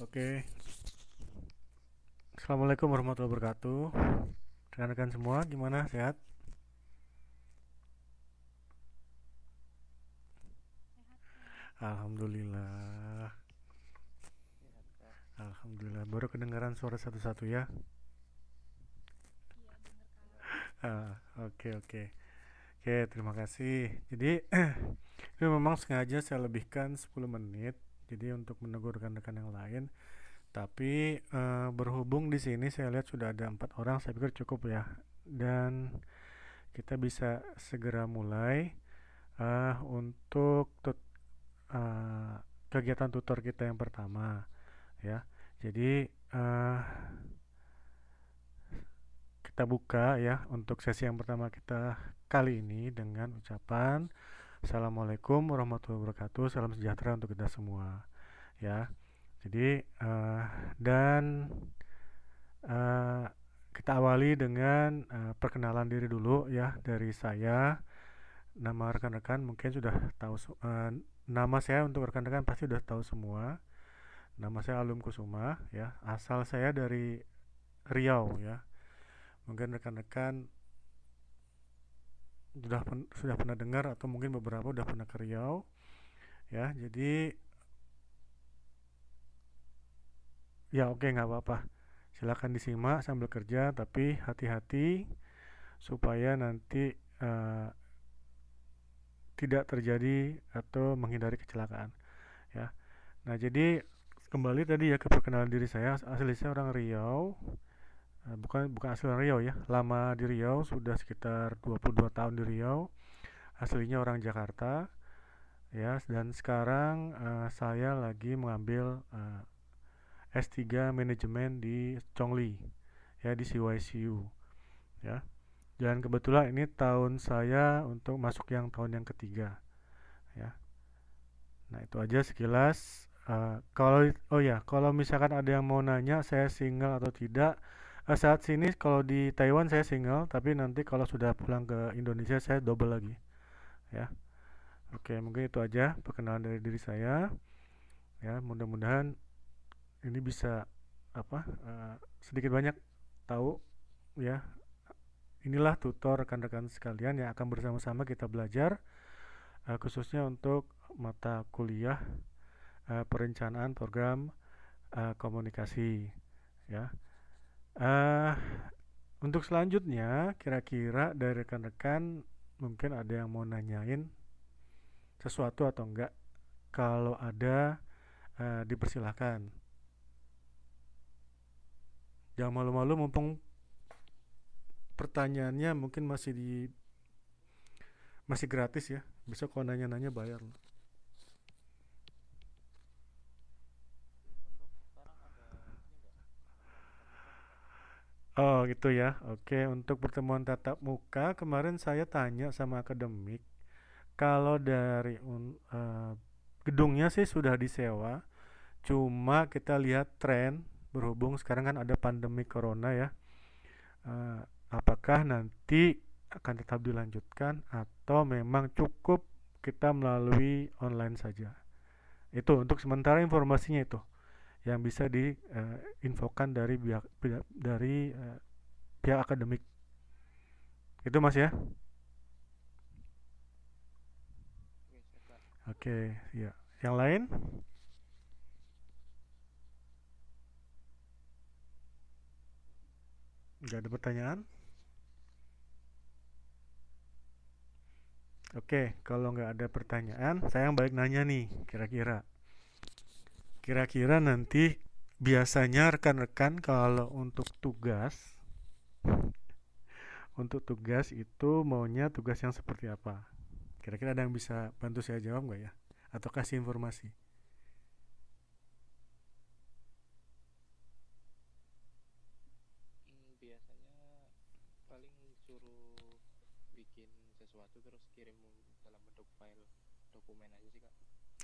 Oke. Okay. Assalamualaikum warahmatullahi wabarakatuh. Rekan-rekan semua, gimana sehat? Alhamdulillah. Alhamdulillah. Baru kedengaran suara satu-satu ya. Iya, ah, oke oke. Oke, terima kasih. Jadi, ini memang sengaja saya lebihkan 10 menit jadi untuk menegur rekan-rekan yang lain tapi e, berhubung di sini saya lihat sudah ada empat orang saya pikir cukup ya dan kita bisa segera mulai uh, untuk tut, uh, kegiatan tutor kita yang pertama ya jadi uh, kita buka ya untuk sesi yang pertama kita kali ini dengan ucapan Assalamualaikum warahmatullahi wabarakatuh. Salam sejahtera untuk kita semua. Ya. Jadi uh, dan uh, kita awali dengan uh, perkenalan diri dulu ya dari saya. Nama rekan-rekan mungkin sudah tahu uh, nama saya untuk rekan-rekan pasti sudah tahu semua. Nama saya Alum Kusuma ya. Asal saya dari Riau ya. Mungkin rekan-rekan sudah pen, sudah pernah dengar atau mungkin beberapa sudah pernah ke ya jadi ya oke okay, nggak apa-apa silakan disimak sambil kerja tapi hati-hati supaya nanti uh, tidak terjadi atau menghindari kecelakaan ya nah jadi kembali tadi ya ke perkenalan diri saya asli saya orang Riau Eh, bukan bukan asli Riau ya lama di Riau sudah sekitar 22 tahun di Riau aslinya orang Jakarta ya dan sekarang uh, saya lagi mengambil uh, eh, S3 manajemen di Chongli ya di CYCU ya dan kebetulan ini tahun saya untuk masuk yang tahun yang ketiga ya nah itu aja sekilas uh, kalau oh ya kalau misalkan ada yang mau nanya saya single atau tidak Nah, saat sini kalau di Taiwan saya single tapi nanti kalau sudah pulang ke Indonesia saya double lagi ya oke mungkin itu aja perkenalan dari diri saya ya mudah-mudahan ini bisa apa uh, sedikit banyak tahu ya inilah tutor rekan-rekan sekalian yang akan bersama-sama kita belajar uh, khususnya untuk mata kuliah uh, perencanaan program uh, komunikasi ya Uh, untuk selanjutnya, kira-kira dari rekan-rekan mungkin ada yang mau nanyain sesuatu atau enggak. Kalau ada, uh, dipersilahkan. Jangan malu-malu, mumpung pertanyaannya mungkin masih di masih gratis ya. Bisa kalau nanya-nanya bayar loh. Oh gitu ya. Oke, untuk pertemuan tatap muka kemarin saya tanya sama akademik kalau dari uh, gedungnya sih sudah disewa. Cuma kita lihat tren berhubung sekarang kan ada pandemi corona ya. Uh, apakah nanti akan tetap dilanjutkan atau memang cukup kita melalui online saja? Itu untuk sementara informasinya itu yang bisa diinfokan eh, uh, dari pihak, dari uh, pihak akademik. Itu Mas ya. Oke, okay, ya. Yang lain? Enggak ada pertanyaan? Oke, okay, kalau nggak ada pertanyaan, saya yang baik nanya nih, kira-kira kira-kira nanti biasanya rekan-rekan kalau untuk tugas untuk tugas itu maunya tugas yang seperti apa kira-kira ada yang bisa bantu saya jawab nggak ya atau kasih informasi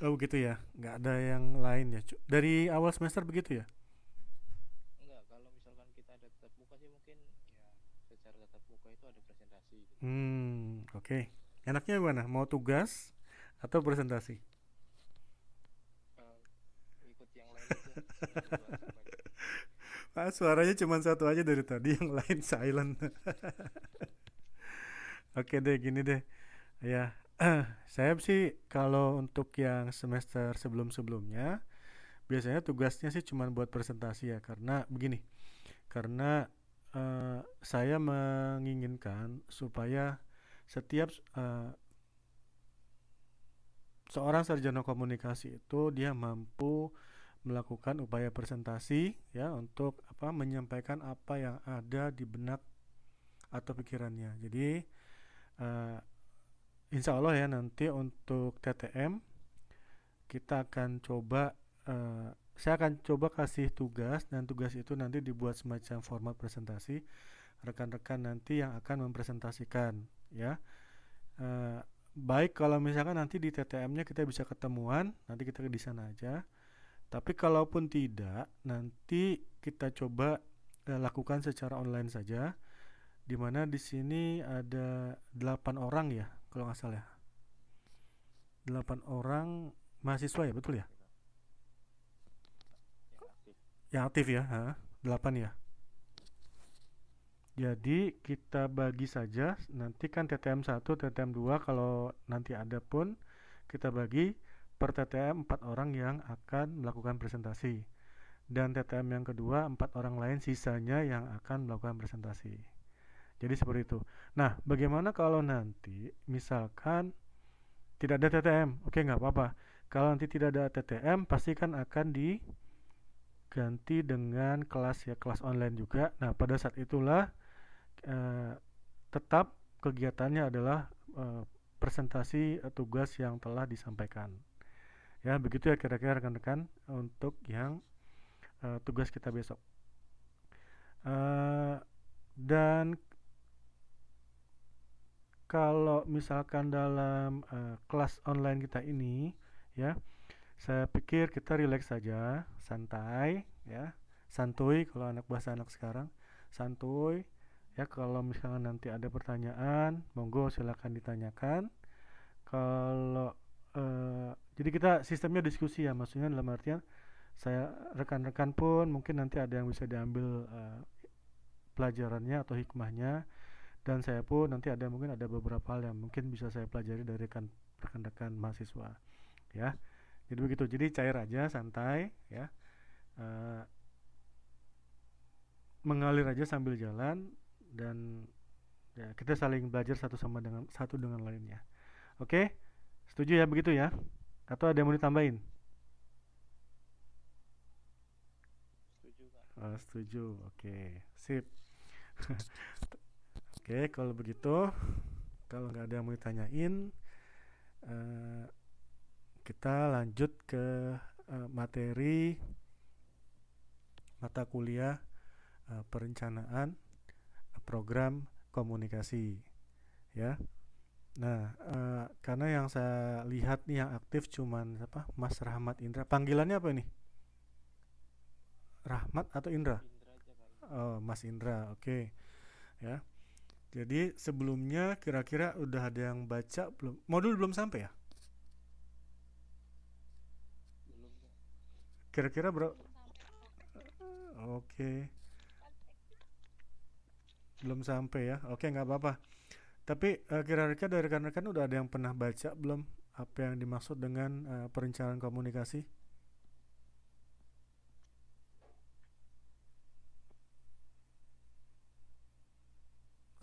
Oh begitu ya, nggak ada yang lain ya. Dari awal semester begitu ya? Enggak, kalau misalkan kita ada tetap muka sih mungkin ya secara tetap muka itu ada presentasi. Gitu. Hmm, oke. Okay. Enaknya gimana? Mau tugas atau presentasi? Uh, ikut yang lain aja. suaranya cuma satu aja dari tadi, yang lain silent. oke okay deh, gini deh. Ya, saya sih kalau untuk yang semester sebelum-sebelumnya biasanya tugasnya sih cuma buat presentasi ya karena begini karena uh, saya menginginkan supaya setiap uh, seorang sarjana komunikasi itu dia mampu melakukan upaya presentasi ya untuk apa menyampaikan apa yang ada di benak atau pikirannya jadi uh, insya Allah ya nanti untuk TTM kita akan coba uh, saya akan coba kasih tugas dan tugas itu nanti dibuat semacam format presentasi rekan-rekan nanti yang akan mempresentasikan ya uh, baik kalau misalkan nanti di TTM-nya kita bisa ketemuan nanti kita di sana aja tapi kalaupun tidak nanti kita coba uh, lakukan secara online saja di mana di sini ada delapan orang ya kalau nggak salah. 8 ya. orang mahasiswa ya, betul ya? Yang aktif ya, ha? 8 ya. Jadi kita bagi saja nanti kan TTM 1, TTM 2 kalau nanti ada pun kita bagi per TTM 4 orang yang akan melakukan presentasi dan TTM yang kedua 4 orang lain sisanya yang akan melakukan presentasi. Jadi seperti itu. Nah, bagaimana kalau nanti misalkan tidak ada TTM? Oke, nggak apa-apa. Kalau nanti tidak ada TTM, pastikan akan diganti dengan kelas ya, kelas online juga. Nah, pada saat itulah eh, tetap kegiatannya adalah eh, presentasi eh, tugas yang telah disampaikan. Ya, begitu ya kira-kira rekan-rekan untuk yang eh, tugas kita besok. Eh, dan kalau misalkan dalam uh, kelas online kita ini ya saya pikir kita rileks saja santai ya santuy kalau anak bahasa anak sekarang santuy ya kalau misalkan nanti ada pertanyaan monggo silakan ditanyakan kalau uh, jadi kita sistemnya diskusi ya maksudnya dalam artian saya rekan-rekan pun mungkin nanti ada yang bisa diambil uh, pelajarannya atau hikmahnya dan saya pun nanti ada mungkin ada beberapa hal yang mungkin bisa saya pelajari dari rekan rekan mahasiswa ya jadi begitu jadi cair aja santai ya uh, mengalir aja sambil jalan dan ya, kita saling belajar satu sama dengan satu dengan lainnya oke okay? setuju ya begitu ya atau ada yang mau ditambahin setuju, oh, setuju oke okay. sip Oke, kalau begitu, kalau nggak ada yang mau ditanyain, uh, kita lanjut ke uh, materi mata kuliah uh, perencanaan program komunikasi, ya. Nah, uh, karena yang saya lihat nih yang aktif cuman apa, Mas Rahmat Indra. Panggilannya apa ini? Rahmat atau Indra? oh, Mas Indra, oke, okay. ya jadi sebelumnya kira-kira udah ada yang baca belum? Modul belum sampai ya? Kira-kira bro? Oke. Okay. Belum sampai ya? Oke okay, nggak apa-apa. Tapi eh, kira-kira dari rekan-rekan udah ada yang pernah baca belum? Apa yang dimaksud dengan uh, perencanaan komunikasi?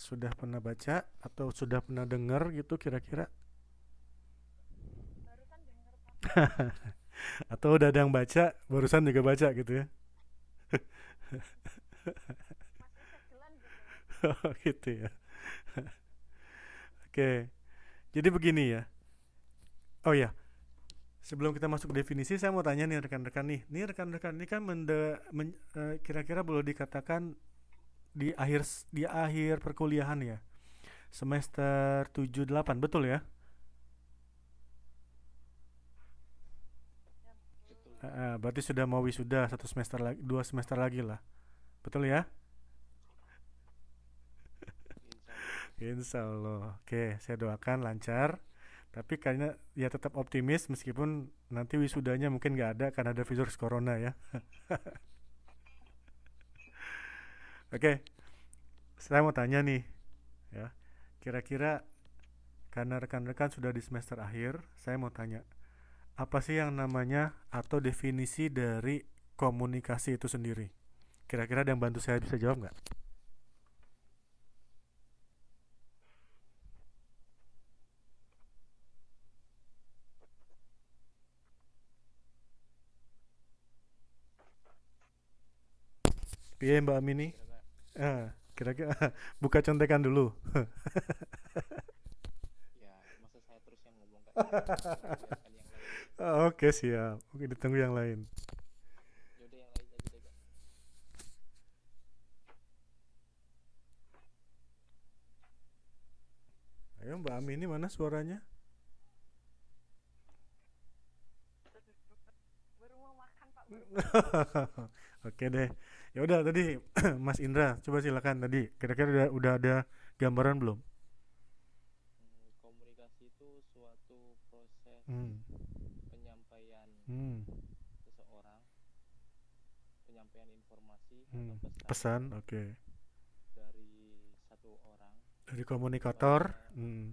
sudah pernah baca atau sudah pernah dengar gitu kira-kira? atau udah ada yang baca, barusan juga baca gitu ya? gitu. gitu ya. Oke. Jadi begini ya. Oh ya. Sebelum kita masuk definisi, saya mau tanya nih rekan-rekan nih. Nih rekan-rekan ini kan eh, kira-kira men, boleh dikatakan di akhir di akhir perkuliahan ya. Semester tujuh delapan betul ya? Uh, berarti sudah mau wisuda satu semester lagi, dua semester lagi lah. Betul ya? Insya Allah. Oke, saya doakan lancar. Tapi kayaknya ya tetap optimis meskipun nanti wisudanya mungkin nggak ada karena ada virus corona ya. Oke, saya mau tanya nih, ya, kira-kira karena rekan-rekan sudah di semester akhir, saya mau tanya, apa sih yang namanya atau definisi dari komunikasi itu sendiri? Kira-kira ada yang bantu saya bisa jawab nggak? Iya, Mbak Amini? Eh, kira-kira buka contekan dulu ya gitu. oke siap oke ditunggu yang lain Ayo Mbak ini mana suaranya? Oke deh ya udah tadi Mas Indra coba silakan tadi kira-kira udah, udah ada gambaran belum komunikasi itu suatu proses hmm. penyampaian hmm. seseorang penyampaian informasi hmm. pesan, pesan oke okay. dari satu orang dari komunikator hmm.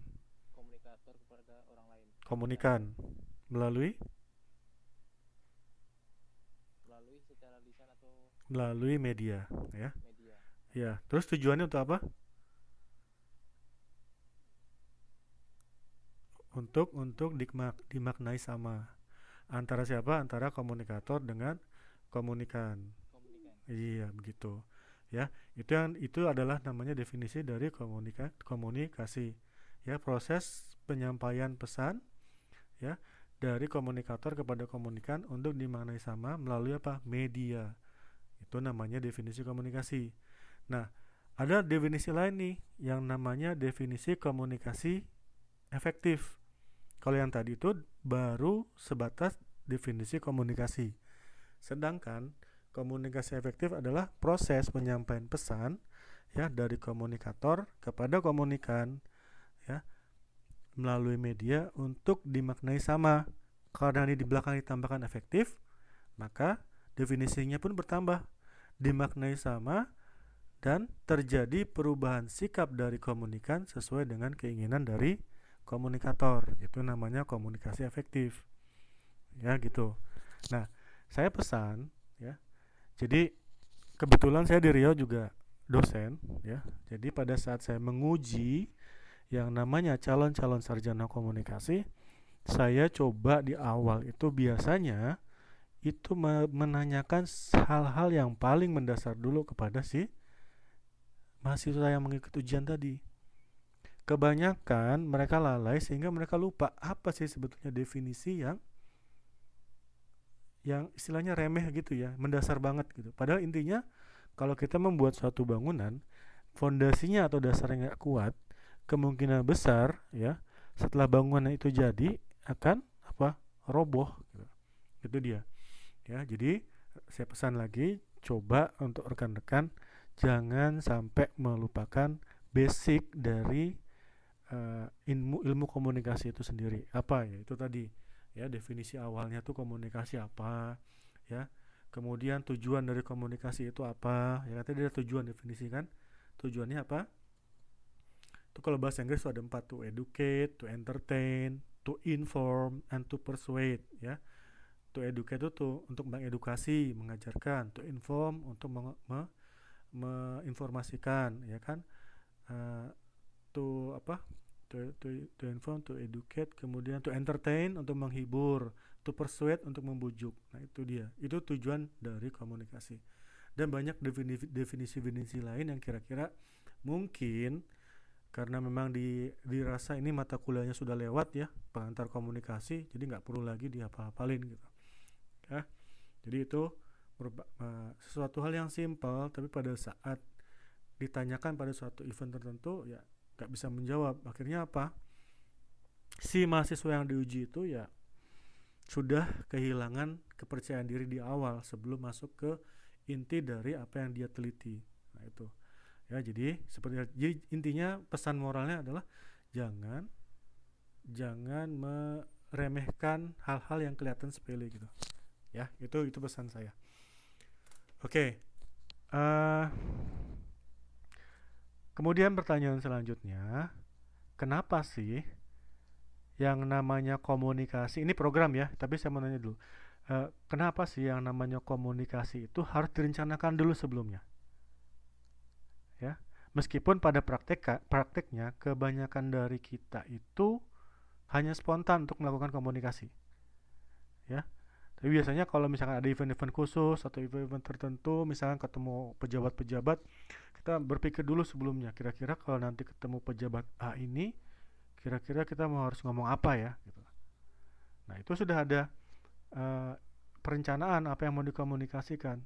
komunikator kepada orang lain komunikan melalui melalui media ya media. ya terus tujuannya untuk apa untuk untuk dimak, dimaknai sama antara siapa antara komunikator dengan komunikan, komunikan. iya begitu ya itu yang itu adalah namanya definisi dari komunika, komunikasi ya proses penyampaian pesan ya dari komunikator kepada komunikan untuk dimaknai sama melalui apa media itu namanya definisi komunikasi. Nah, ada definisi lain nih yang namanya definisi komunikasi efektif. Kalau yang tadi itu baru sebatas definisi komunikasi. Sedangkan komunikasi efektif adalah proses penyampaian pesan ya dari komunikator kepada komunikan ya melalui media untuk dimaknai sama. Karena ini di belakang ditambahkan efektif, maka definisinya pun bertambah, dimaknai sama, dan terjadi perubahan sikap dari komunikan sesuai dengan keinginan dari komunikator. Itu namanya komunikasi efektif. Ya, gitu. Nah, saya pesan ya. Jadi kebetulan saya di Rio juga dosen ya. Jadi pada saat saya menguji yang namanya calon-calon sarjana komunikasi, saya coba di awal itu biasanya itu menanyakan hal-hal yang paling mendasar dulu kepada si mahasiswa yang mengikuti ujian tadi. Kebanyakan mereka lalai sehingga mereka lupa apa sih sebetulnya definisi yang yang istilahnya remeh gitu ya, mendasar banget gitu. Padahal intinya kalau kita membuat suatu bangunan, fondasinya atau dasarnya nggak kuat, kemungkinan besar ya setelah bangunan itu jadi akan apa roboh gitu. Itu dia ya jadi saya pesan lagi coba untuk rekan-rekan jangan sampai melupakan basic dari uh, ilmu ilmu komunikasi itu sendiri apa ya itu tadi ya definisi awalnya tuh komunikasi apa ya kemudian tujuan dari komunikasi itu apa ya kan? tadi ada tujuan definisi kan tujuannya apa itu kalau bahasa Inggris ada empat to educate to entertain to inform and to persuade ya to educate itu untuk mengedukasi, mengajarkan, to inform untuk meng, me, menginformasikan, ya kan? Uh, to apa? To, to, to inform, to educate, kemudian to entertain untuk menghibur, to persuade untuk membujuk. Nah, itu dia. Itu tujuan dari komunikasi. Dan banyak definisi-definisi lain yang kira-kira mungkin karena memang di, dirasa ini mata kuliahnya sudah lewat ya pengantar komunikasi jadi nggak perlu lagi diapa-apalin gitu ya. Jadi itu sesuatu hal yang simpel tapi pada saat ditanyakan pada suatu event tertentu ya nggak bisa menjawab. Akhirnya apa? Si mahasiswa yang diuji itu ya sudah kehilangan kepercayaan diri di awal sebelum masuk ke inti dari apa yang dia teliti. Nah, itu. Ya, jadi seperti jadi intinya pesan moralnya adalah jangan jangan meremehkan hal-hal yang kelihatan sepele gitu ya itu itu pesan saya oke okay. uh, eh, kemudian pertanyaan selanjutnya kenapa sih yang namanya komunikasi ini program ya tapi saya mau nanya dulu uh, kenapa sih yang namanya komunikasi itu harus direncanakan dulu sebelumnya ya meskipun pada praktek prakteknya kebanyakan dari kita itu hanya spontan untuk melakukan komunikasi ya tapi biasanya kalau misalkan ada event-event khusus atau event-event tertentu misalkan ketemu pejabat-pejabat kita berpikir dulu sebelumnya kira-kira kalau nanti ketemu pejabat A ini kira-kira kita mau harus ngomong apa ya gitu nah itu sudah ada uh, perencanaan apa yang mau dikomunikasikan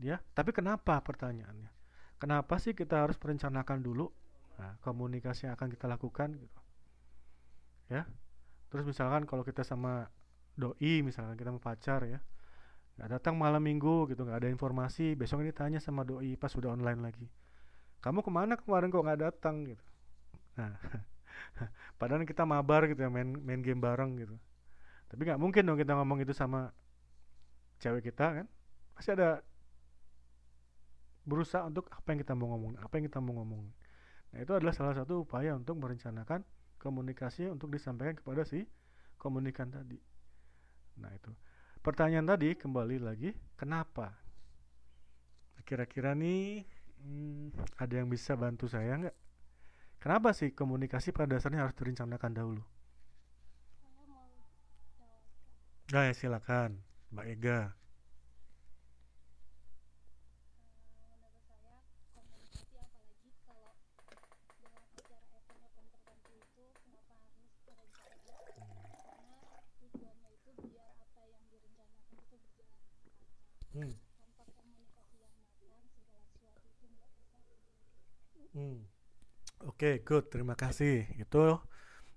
ya tapi kenapa pertanyaannya kenapa sih kita harus merencanakan dulu nah, komunikasi yang akan kita lakukan gitu ya terus misalkan kalau kita sama doi misalkan kita mau pacar ya nggak datang malam minggu gitu nggak ada informasi besok ini tanya sama doi pas sudah online lagi kamu kemana kemarin kok nggak datang gitu nah padahal kita mabar gitu ya main main game bareng gitu tapi nggak mungkin dong kita ngomong itu sama cewek kita kan pasti ada berusaha untuk apa yang kita mau ngomong apa yang kita mau ngomong nah itu adalah salah satu upaya untuk merencanakan komunikasi untuk disampaikan kepada si komunikan tadi Nah, itu. Pertanyaan tadi kembali lagi, kenapa? Kira-kira nih hmm, ada yang bisa bantu saya nggak? Kenapa sih komunikasi pada dasarnya harus direncanakan dahulu? Nah, ya, silakan, Mbak Ega. Hmm. Oke, okay, good. Terima kasih. Itu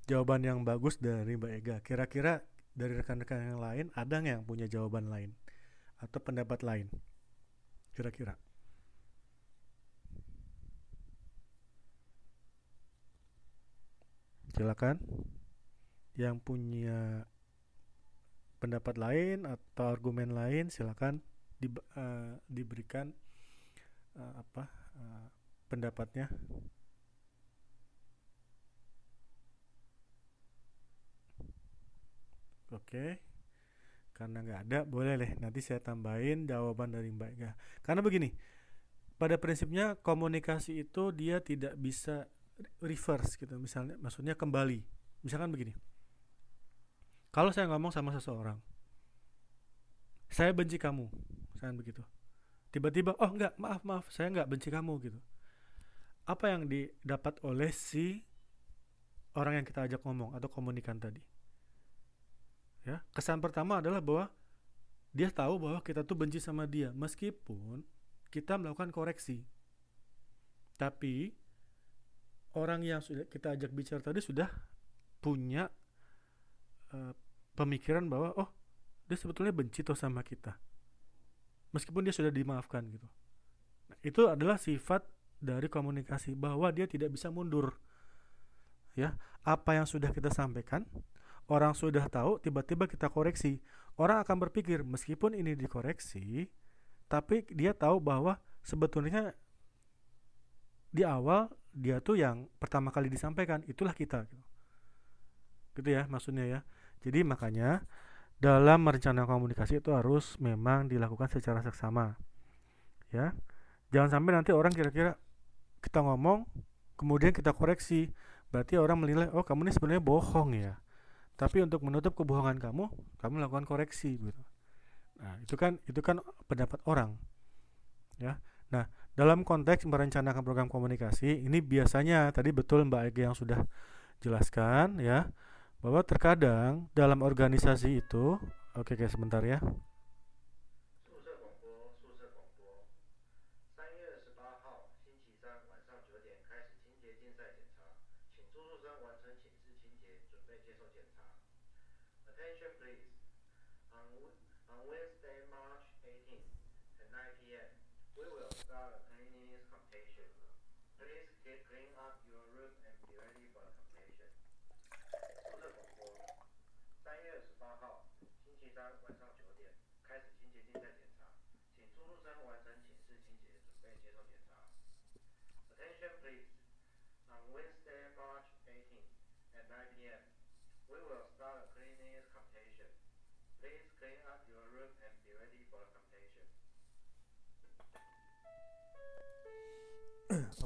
jawaban yang bagus dari Mbak Ega. Kira-kira dari rekan-rekan yang lain ada yang punya jawaban lain atau pendapat lain? Kira-kira. Silakan. Yang punya pendapat lain atau argumen lain silakan di, uh, eh, diberikan uh, apa uh, pendapatnya Oke. Karena nggak ada, boleh deh. Nanti saya tambahin jawaban dari Mbak Ega. Karena begini, pada prinsipnya komunikasi itu dia tidak bisa reverse gitu. Misalnya, maksudnya kembali. Misalkan begini. Kalau saya ngomong sama seseorang, saya benci kamu, saya begitu. Tiba-tiba, oh nggak, maaf maaf, saya nggak benci kamu gitu apa yang didapat oleh si orang yang kita ajak ngomong atau komunikan tadi. Ya, kesan pertama adalah bahwa dia tahu bahwa kita tuh benci sama dia meskipun kita melakukan koreksi. Tapi orang yang sudah kita ajak bicara tadi sudah punya uh, pemikiran bahwa oh, dia sebetulnya benci tuh sama kita. Meskipun dia sudah dimaafkan gitu. Nah, itu adalah sifat dari komunikasi bahwa dia tidak bisa mundur. Ya, apa yang sudah kita sampaikan, orang sudah tahu, tiba-tiba kita koreksi. Orang akan berpikir meskipun ini dikoreksi, tapi dia tahu bahwa sebetulnya di awal dia tuh yang pertama kali disampaikan itulah kita gitu. ya maksudnya ya. Jadi makanya dalam merencana komunikasi itu harus memang dilakukan secara seksama. Ya. Jangan sampai nanti orang kira-kira kita ngomong kemudian kita koreksi berarti orang menilai oh kamu ini sebenarnya bohong ya tapi untuk menutup kebohongan kamu kamu lakukan koreksi gitu nah itu kan itu kan pendapat orang ya nah dalam konteks merencanakan program komunikasi ini biasanya tadi betul Mbak Ege yang sudah jelaskan ya bahwa terkadang dalam organisasi itu oke okay, guys sebentar ya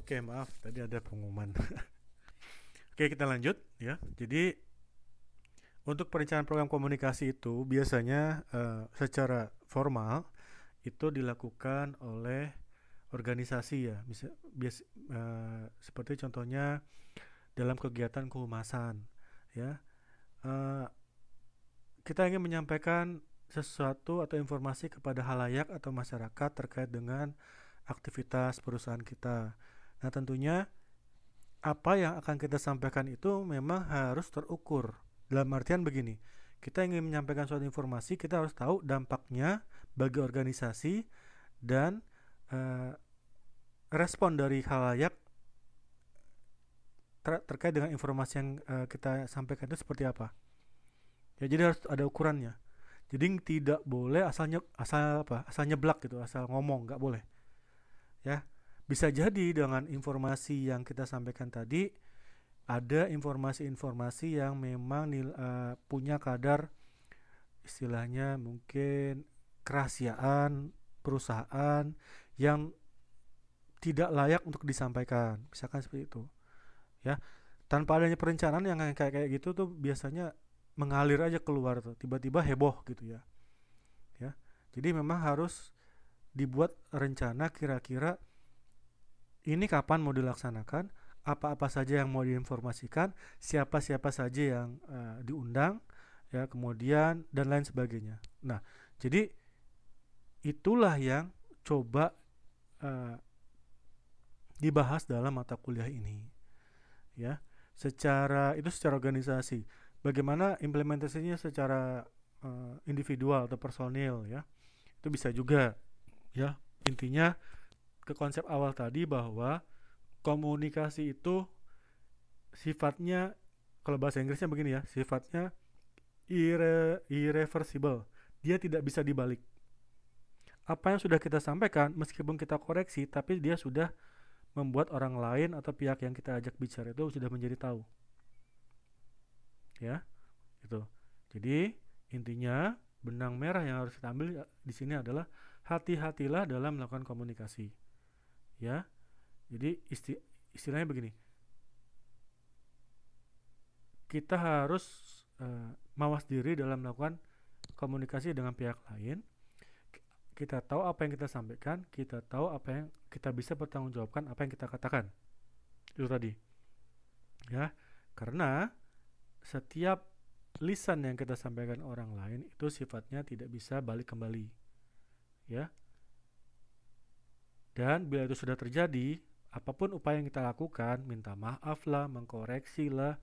Oke, okay, maaf tadi ada pengumuman. Oke, okay, kita lanjut ya. Jadi untuk perencanaan program komunikasi itu biasanya uh, secara formal itu dilakukan oleh organisasi ya. Bisa bias, uh, seperti contohnya dalam kegiatan kehumasan ya. Uh, kita ingin menyampaikan sesuatu atau informasi kepada halayak atau masyarakat terkait dengan aktivitas perusahaan kita Nah, tentunya apa yang akan kita sampaikan itu memang harus terukur. Dalam artian begini, kita ingin menyampaikan suatu informasi, kita harus tahu dampaknya bagi organisasi dan e, respon dari halayak ter terkait dengan informasi yang e, kita sampaikan itu seperti apa. Ya, jadi harus ada ukurannya. Jadi tidak boleh asalnya asal apa? Asal nyeblak gitu, asal ngomong nggak boleh. Ya, bisa jadi dengan informasi yang kita sampaikan tadi ada informasi-informasi yang memang nil, uh, punya kadar istilahnya mungkin kerahasiaan perusahaan yang tidak layak untuk disampaikan misalkan seperti itu ya tanpa adanya perencanaan yang kayak kayak gitu tuh biasanya mengalir aja keluar tuh tiba-tiba heboh gitu ya ya jadi memang harus dibuat rencana kira-kira ini kapan mau dilaksanakan, apa-apa saja yang mau diinformasikan, siapa-siapa saja yang uh, diundang, ya kemudian dan lain sebagainya. Nah, jadi itulah yang coba uh, dibahas dalam mata kuliah ini, ya. Secara itu secara organisasi, bagaimana implementasinya secara uh, individual atau personil, ya itu bisa juga, ya intinya ke konsep awal tadi bahwa komunikasi itu sifatnya kalau bahasa Inggrisnya begini ya, sifatnya irre, irreversible. Dia tidak bisa dibalik. Apa yang sudah kita sampaikan meskipun kita koreksi tapi dia sudah membuat orang lain atau pihak yang kita ajak bicara itu sudah menjadi tahu. Ya. Itu. Jadi intinya benang merah yang harus kita ambil ya, di sini adalah hati-hatilah dalam melakukan komunikasi ya jadi isti istilahnya begini kita harus uh, mawas diri dalam melakukan komunikasi dengan pihak lain kita tahu apa yang kita sampaikan kita tahu apa yang kita bisa pertanggungjawabkan apa yang kita katakan itu tadi ya karena setiap lisan yang kita sampaikan orang lain itu sifatnya tidak bisa balik kembali ya dan bila itu sudah terjadi, apapun upaya yang kita lakukan, minta maaf lah, mengkoreksi lah,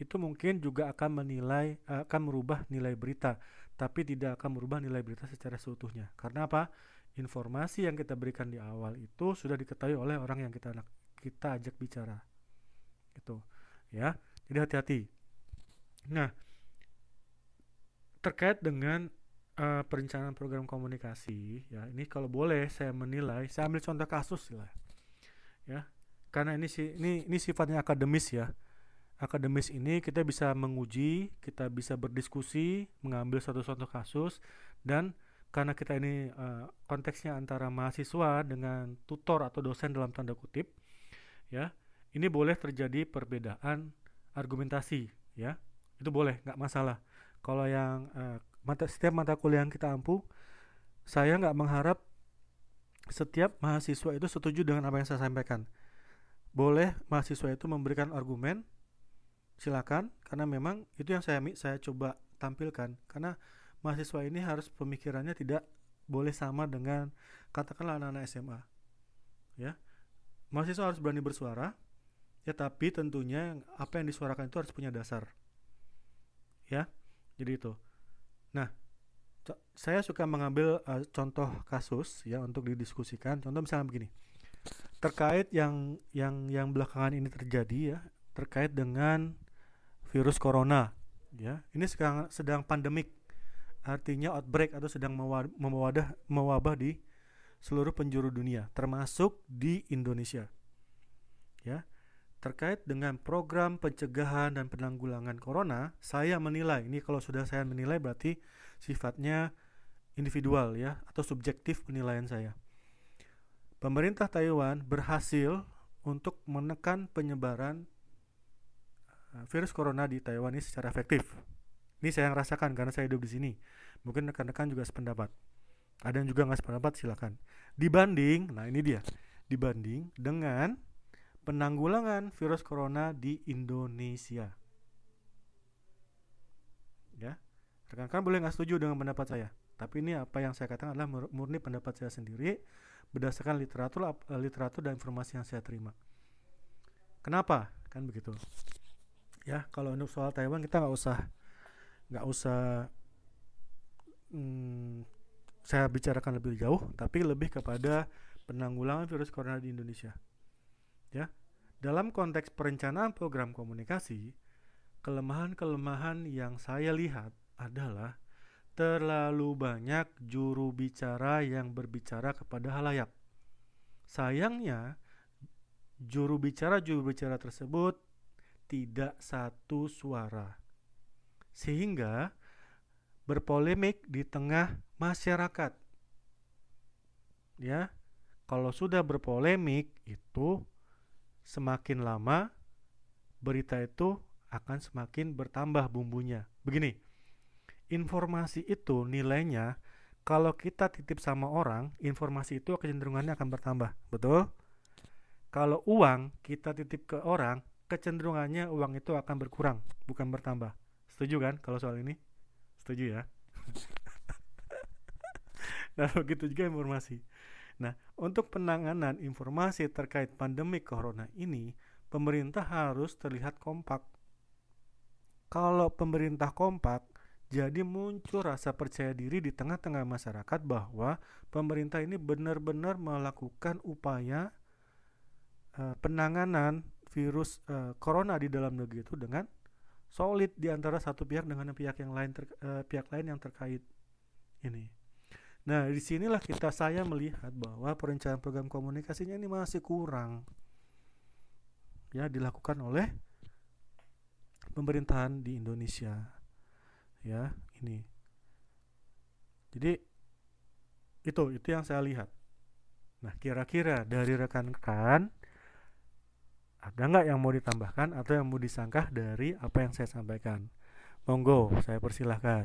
itu mungkin juga akan menilai akan merubah nilai berita, tapi tidak akan merubah nilai berita secara seutuhnya. Karena apa? Informasi yang kita berikan di awal itu sudah diketahui oleh orang yang kita kita ajak bicara. Gitu. Ya. Jadi hati-hati. Nah, terkait dengan uh, perencanaan program komunikasi ya ini kalau boleh saya menilai saya ambil contoh kasus lah ya karena ini si ini ini sifatnya akademis ya akademis ini kita bisa menguji kita bisa berdiskusi mengambil satu contoh kasus dan karena kita ini uh, konteksnya antara mahasiswa dengan tutor atau dosen dalam tanda kutip ya ini boleh terjadi perbedaan argumentasi ya itu boleh nggak masalah kalau yang uh, mata setiap mata kuliah yang kita ampuh, saya nggak mengharap setiap mahasiswa itu setuju dengan apa yang saya sampaikan boleh mahasiswa itu memberikan argumen silakan karena memang itu yang saya saya coba tampilkan karena mahasiswa ini harus pemikirannya tidak boleh sama dengan katakanlah anak-anak SMA ya mahasiswa harus berani bersuara ya tapi tentunya apa yang disuarakan itu harus punya dasar ya jadi itu Nah, co- saya suka mengambil uh, contoh kasus ya untuk didiskusikan. Contoh misalnya begini. Terkait yang yang yang belakangan ini terjadi ya, terkait dengan virus corona ya. Ini sekarang sedang pandemik. Artinya outbreak atau sedang mewadah mewabah di seluruh penjuru dunia, termasuk di Indonesia. Ya terkait dengan program pencegahan dan penanggulangan corona, saya menilai ini kalau sudah saya menilai berarti sifatnya individual ya atau subjektif penilaian saya. Pemerintah Taiwan berhasil untuk menekan penyebaran eh, virus corona di Taiwan ini secara efektif. Ini saya yang rasakan karena saya hidup di sini. Mungkin rekan-rekan juga sependapat. Ada yang juga nggak sependapat silakan. Dibanding, nah ini dia. Dibanding dengan penanggulangan virus corona di Indonesia. Ya, rekan-rekan boleh nggak setuju dengan pendapat saya, tapi ini apa yang saya katakan adalah murni pendapat saya sendiri berdasarkan literatur eh, literatur dan informasi yang saya terima. Kenapa? Kan begitu. Ya, kalau untuk soal Taiwan kita nggak usah nggak usah hmm, saya bicarakan lebih jauh, tapi lebih kepada penanggulangan virus corona di Indonesia. Ya, dalam konteks perencanaan program komunikasi, kelemahan-kelemahan yang saya lihat adalah terlalu banyak juru bicara yang berbicara kepada halayak. Sayangnya, juru bicara-juru bicara tersebut tidak satu suara. Sehingga berpolemik di tengah masyarakat. Ya, kalau sudah berpolemik itu semakin lama berita itu akan semakin bertambah bumbunya. Begini, informasi itu nilainya kalau kita titip sama orang, informasi itu kecenderungannya akan bertambah, betul? Kalau uang kita titip ke orang, kecenderungannya uang itu akan berkurang, bukan bertambah. Setuju kan kalau soal ini? Setuju ya? nah begitu juga informasi Nah, untuk penanganan informasi terkait pandemi corona ini, pemerintah harus terlihat kompak. Kalau pemerintah kompak, jadi muncul rasa percaya diri di tengah-tengah masyarakat bahwa pemerintah ini benar-benar melakukan upaya uh, penanganan virus uh, corona di dalam negeri itu dengan solid di antara satu pihak dengan pihak yang lain ter, uh, eh, pihak lain yang terkait ini. Nah, di disinilah kita saya melihat bahwa perencanaan program komunikasinya ini masih kurang. Ya, dilakukan oleh pemerintahan di Indonesia. Ya, ini. Jadi itu itu yang saya lihat. Nah, kira-kira dari rekan-rekan ada nggak yang mau ditambahkan atau yang mau disangkah dari apa yang saya sampaikan? Monggo, saya persilahkan.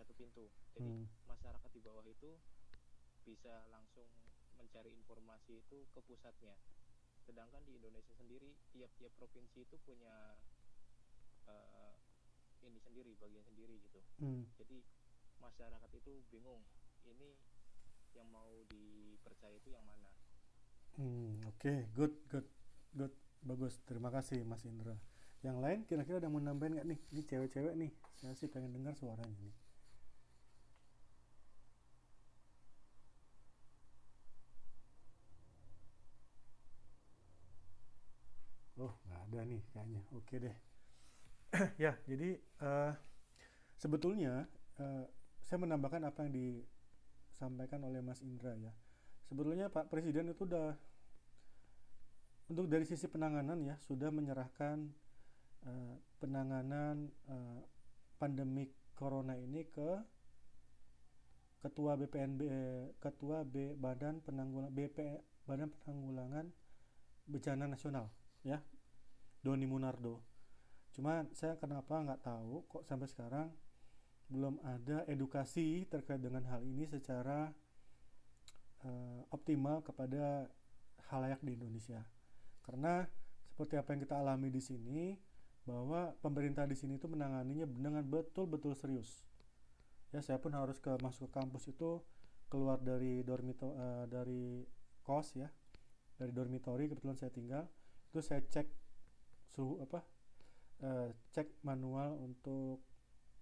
satu pintu jadi hmm. masyarakat di bawah itu bisa langsung mencari informasi itu ke pusatnya sedangkan di Indonesia sendiri tiap-tiap provinsi itu punya uh, ini sendiri bagian sendiri gitu hmm. jadi masyarakat itu bingung ini yang mau dipercaya itu yang mana hmm, oke okay. good good good bagus terima kasih Mas Indra yang lain kira-kira ada mau nambahin nggak nih ini cewek-cewek nih saya sih pengen dengar suaranya nih ada nih kayaknya. Oke deh. ya, jadi uh, sebetulnya uh, saya menambahkan apa yang disampaikan oleh Mas Indra ya. Sebetulnya Pak Presiden itu udah untuk dari sisi penanganan ya sudah menyerahkan uh, penanganan uh, pandemi corona ini ke Ketua BPNB Ketua B Badan Penanggulangan BP Badan Penanggulangan Bencana Nasional ya Doni Munardo cuma saya kenapa nggak tahu kok sampai sekarang belum ada edukasi terkait dengan hal ini secara uh, optimal kepada halayak di Indonesia karena seperti apa yang kita alami di sini bahwa pemerintah di sini itu menanganinya dengan betul-betul serius ya saya pun harus ke masuk ke kampus itu keluar dari dormito uh, dari kos ya dari dormitori kebetulan saya tinggal itu saya cek suhu apa uh, cek manual untuk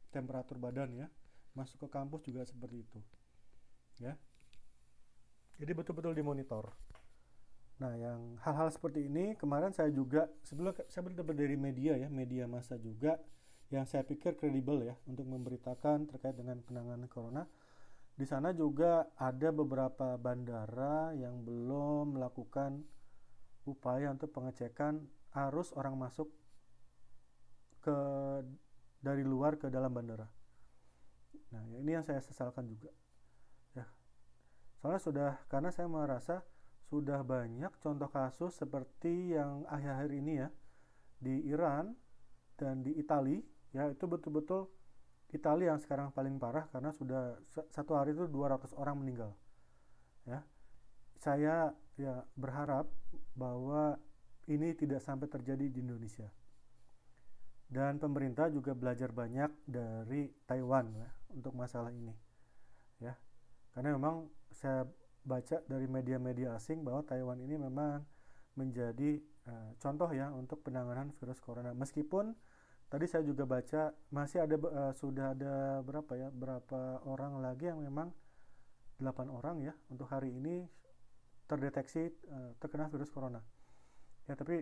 temperatur badan ya masuk ke kampus juga seperti itu ya jadi betul-betul dimonitor nah yang hal-hal seperti ini kemarin saya juga sebelum saya berdebat dari media ya media massa juga yang saya pikir kredibel ya untuk memberitakan terkait dengan penanganan corona di sana juga ada beberapa bandara yang belum melakukan upaya untuk pengecekan arus orang masuk ke dari luar ke dalam bandara. Nah, ya ini yang saya sesalkan juga. Ya. Soalnya sudah karena saya merasa sudah banyak contoh kasus seperti yang akhir-akhir ini ya di Iran dan di Italia ya itu betul-betul Italia yang sekarang paling parah karena sudah satu hari itu 200 orang meninggal. Ya. Saya ya berharap bahwa ini tidak sampai terjadi di Indonesia. Dan pemerintah juga belajar banyak dari Taiwan ya, untuk masalah ini. Ya. Karena memang saya baca dari media-media asing bahwa Taiwan ini memang menjadi uh, contoh ya untuk penanganan virus corona. Meskipun tadi saya juga baca masih ada uh, sudah ada berapa ya berapa orang lagi yang memang 8 orang ya untuk hari ini terdeteksi uh, terkena virus corona ya tapi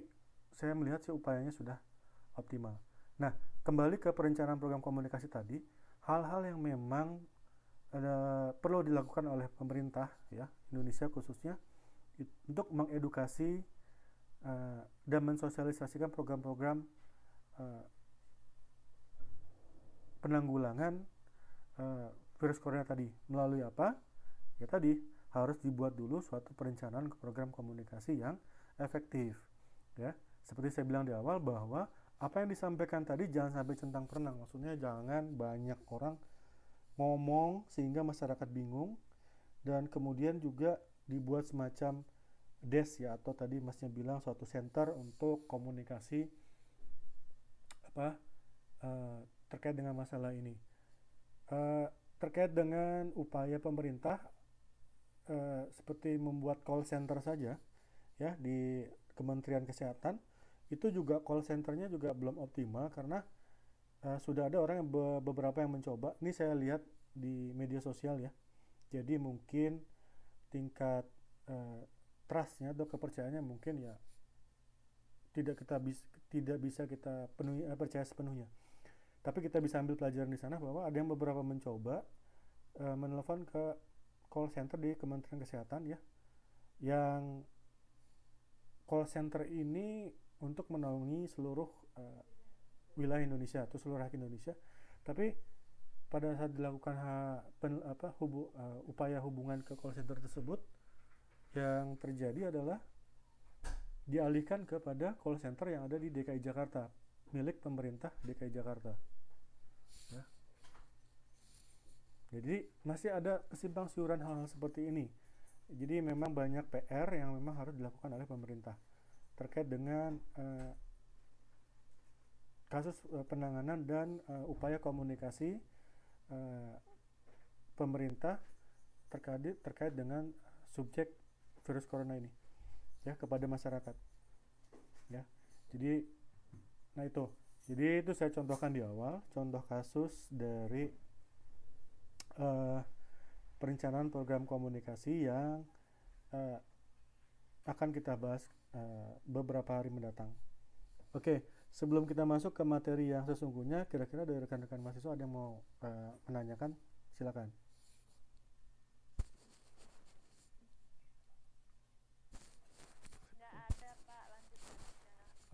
saya melihat sih upayanya sudah optimal nah kembali ke perencanaan program komunikasi tadi hal-hal yang memang ada, perlu dilakukan oleh pemerintah ya Indonesia khususnya untuk mengedukasi uh, dan mensosialisasikan program-program uh, penanggulangan uh, virus corona tadi melalui apa ya tadi harus dibuat dulu suatu perencanaan program komunikasi yang efektif ya seperti saya bilang di awal bahwa apa yang disampaikan tadi jangan sampai centang perenang maksudnya jangan banyak orang ngomong sehingga masyarakat bingung dan kemudian juga dibuat semacam desk ya atau tadi masnya bilang suatu center untuk komunikasi apa uh, terkait dengan masalah ini uh, terkait dengan upaya pemerintah uh, seperti membuat call center saja ya di Kementerian Kesehatan itu juga call centernya juga belum optimal karena uh, sudah ada orang yang be beberapa yang mencoba. Ini saya lihat di media sosial ya. Jadi mungkin tingkat uh, trustnya atau kepercayaannya mungkin ya tidak kita bis tidak bisa kita penuhi eh, percaya sepenuhnya. Tapi kita bisa ambil pelajaran di sana bahwa ada yang beberapa mencoba uh, menelpon ke call center di Kementerian Kesehatan ya yang call center ini untuk menaungi seluruh uh, wilayah Indonesia atau seluruh rakyat Indonesia. Tapi pada saat dilakukan ha, pen, apa, hubu, uh, upaya hubungan ke call center tersebut, yang terjadi adalah dialihkan kepada call center yang ada di DKI Jakarta, milik pemerintah DKI Jakarta. Ya. Jadi masih ada kesimpang siuran hal-hal seperti ini. Jadi memang banyak PR yang memang harus dilakukan oleh pemerintah terkait dengan uh, kasus uh, penanganan dan uh, upaya komunikasi uh, pemerintah terkait terkait dengan subjek virus corona ini ya kepada masyarakat ya jadi nah itu jadi itu saya contohkan di awal contoh kasus dari uh, perencanaan program komunikasi yang uh, akan kita bahas uh, beberapa hari mendatang. Oke, okay, sebelum kita masuk ke materi yang sesungguhnya, kira-kira dari rekan-rekan mahasiswa ada yang mau uh, menanyakan? Silakan.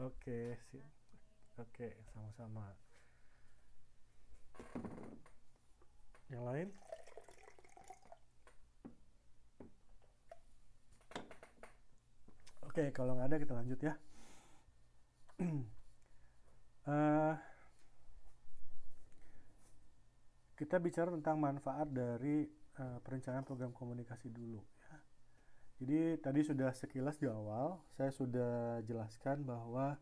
Oke, okay, oke, sama-sama. Yang lain? Oke, okay, kalau nggak ada kita lanjut ya. uh, kita bicara tentang manfaat dari uh, perencanaan program komunikasi dulu. Ya. Jadi tadi sudah sekilas di awal, saya sudah jelaskan bahwa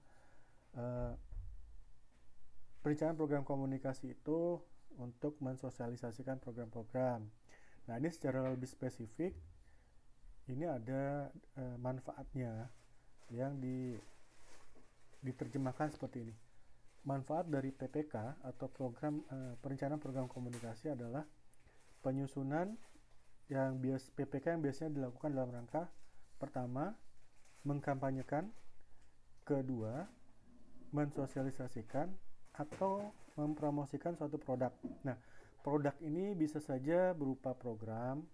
uh, perencanaan program komunikasi itu untuk mensosialisasikan program-program. Nah ini secara lebih spesifik ini ada e, manfaatnya yang di diterjemahkan seperti ini. Manfaat dari PPK atau program e, perencanaan program komunikasi adalah penyusunan yang bias PPK yang biasanya dilakukan dalam rangka pertama mengkampanyekan, kedua mensosialisasikan atau mempromosikan suatu produk. Nah, produk ini bisa saja berupa program,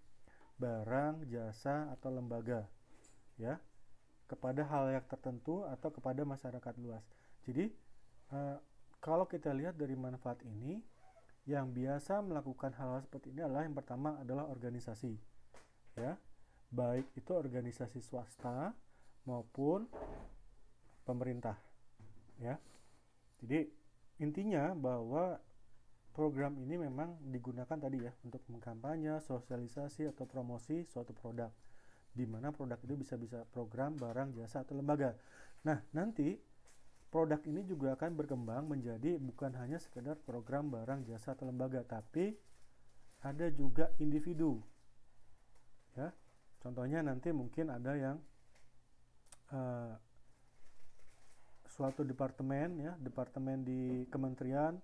barang, jasa, atau lembaga ya kepada hal yang tertentu atau kepada masyarakat luas. Jadi e, kalau kita lihat dari manfaat ini yang biasa melakukan hal, hal seperti ini adalah yang pertama adalah organisasi ya baik itu organisasi swasta maupun pemerintah ya jadi intinya bahwa program ini memang digunakan tadi ya untuk mengkampanye, sosialisasi atau promosi suatu produk di mana produk itu bisa bisa program, barang, jasa atau lembaga. Nah, nanti produk ini juga akan berkembang menjadi bukan hanya sekedar program, barang, jasa atau lembaga, tapi ada juga individu. Ya. Contohnya nanti mungkin ada yang uh, suatu departemen ya, departemen di kementerian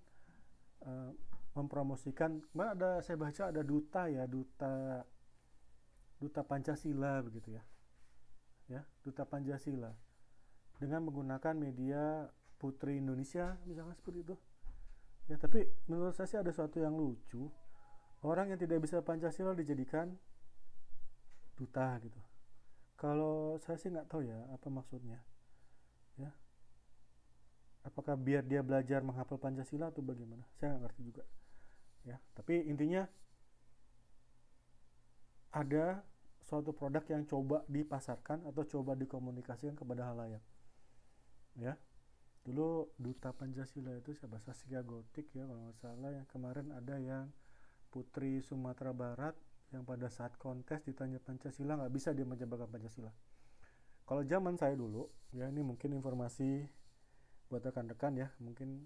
Eh, mempromosikan kemarin ada saya baca ada duta ya duta duta Pancasila begitu ya ya duta Pancasila dengan menggunakan media Putri Indonesia misalnya seperti itu ya tapi menurut saya sih ada suatu yang lucu orang yang tidak bisa Pancasila dijadikan duta gitu kalau saya sih nggak tahu ya apa maksudnya ya apakah biar dia belajar menghafal Pancasila atau bagaimana saya nggak ngerti juga ya tapi intinya ada suatu produk yang coba dipasarkan atau coba dikomunikasikan kepada halayak ya dulu duta Pancasila itu siapa Saskia Gotik ya kalau nggak salah yang kemarin ada yang putri Sumatera Barat yang pada saat kontes ditanya Pancasila nggak bisa dia menjabarkan Pancasila kalau zaman saya dulu ya ini mungkin informasi buat rekan-rekan ya mungkin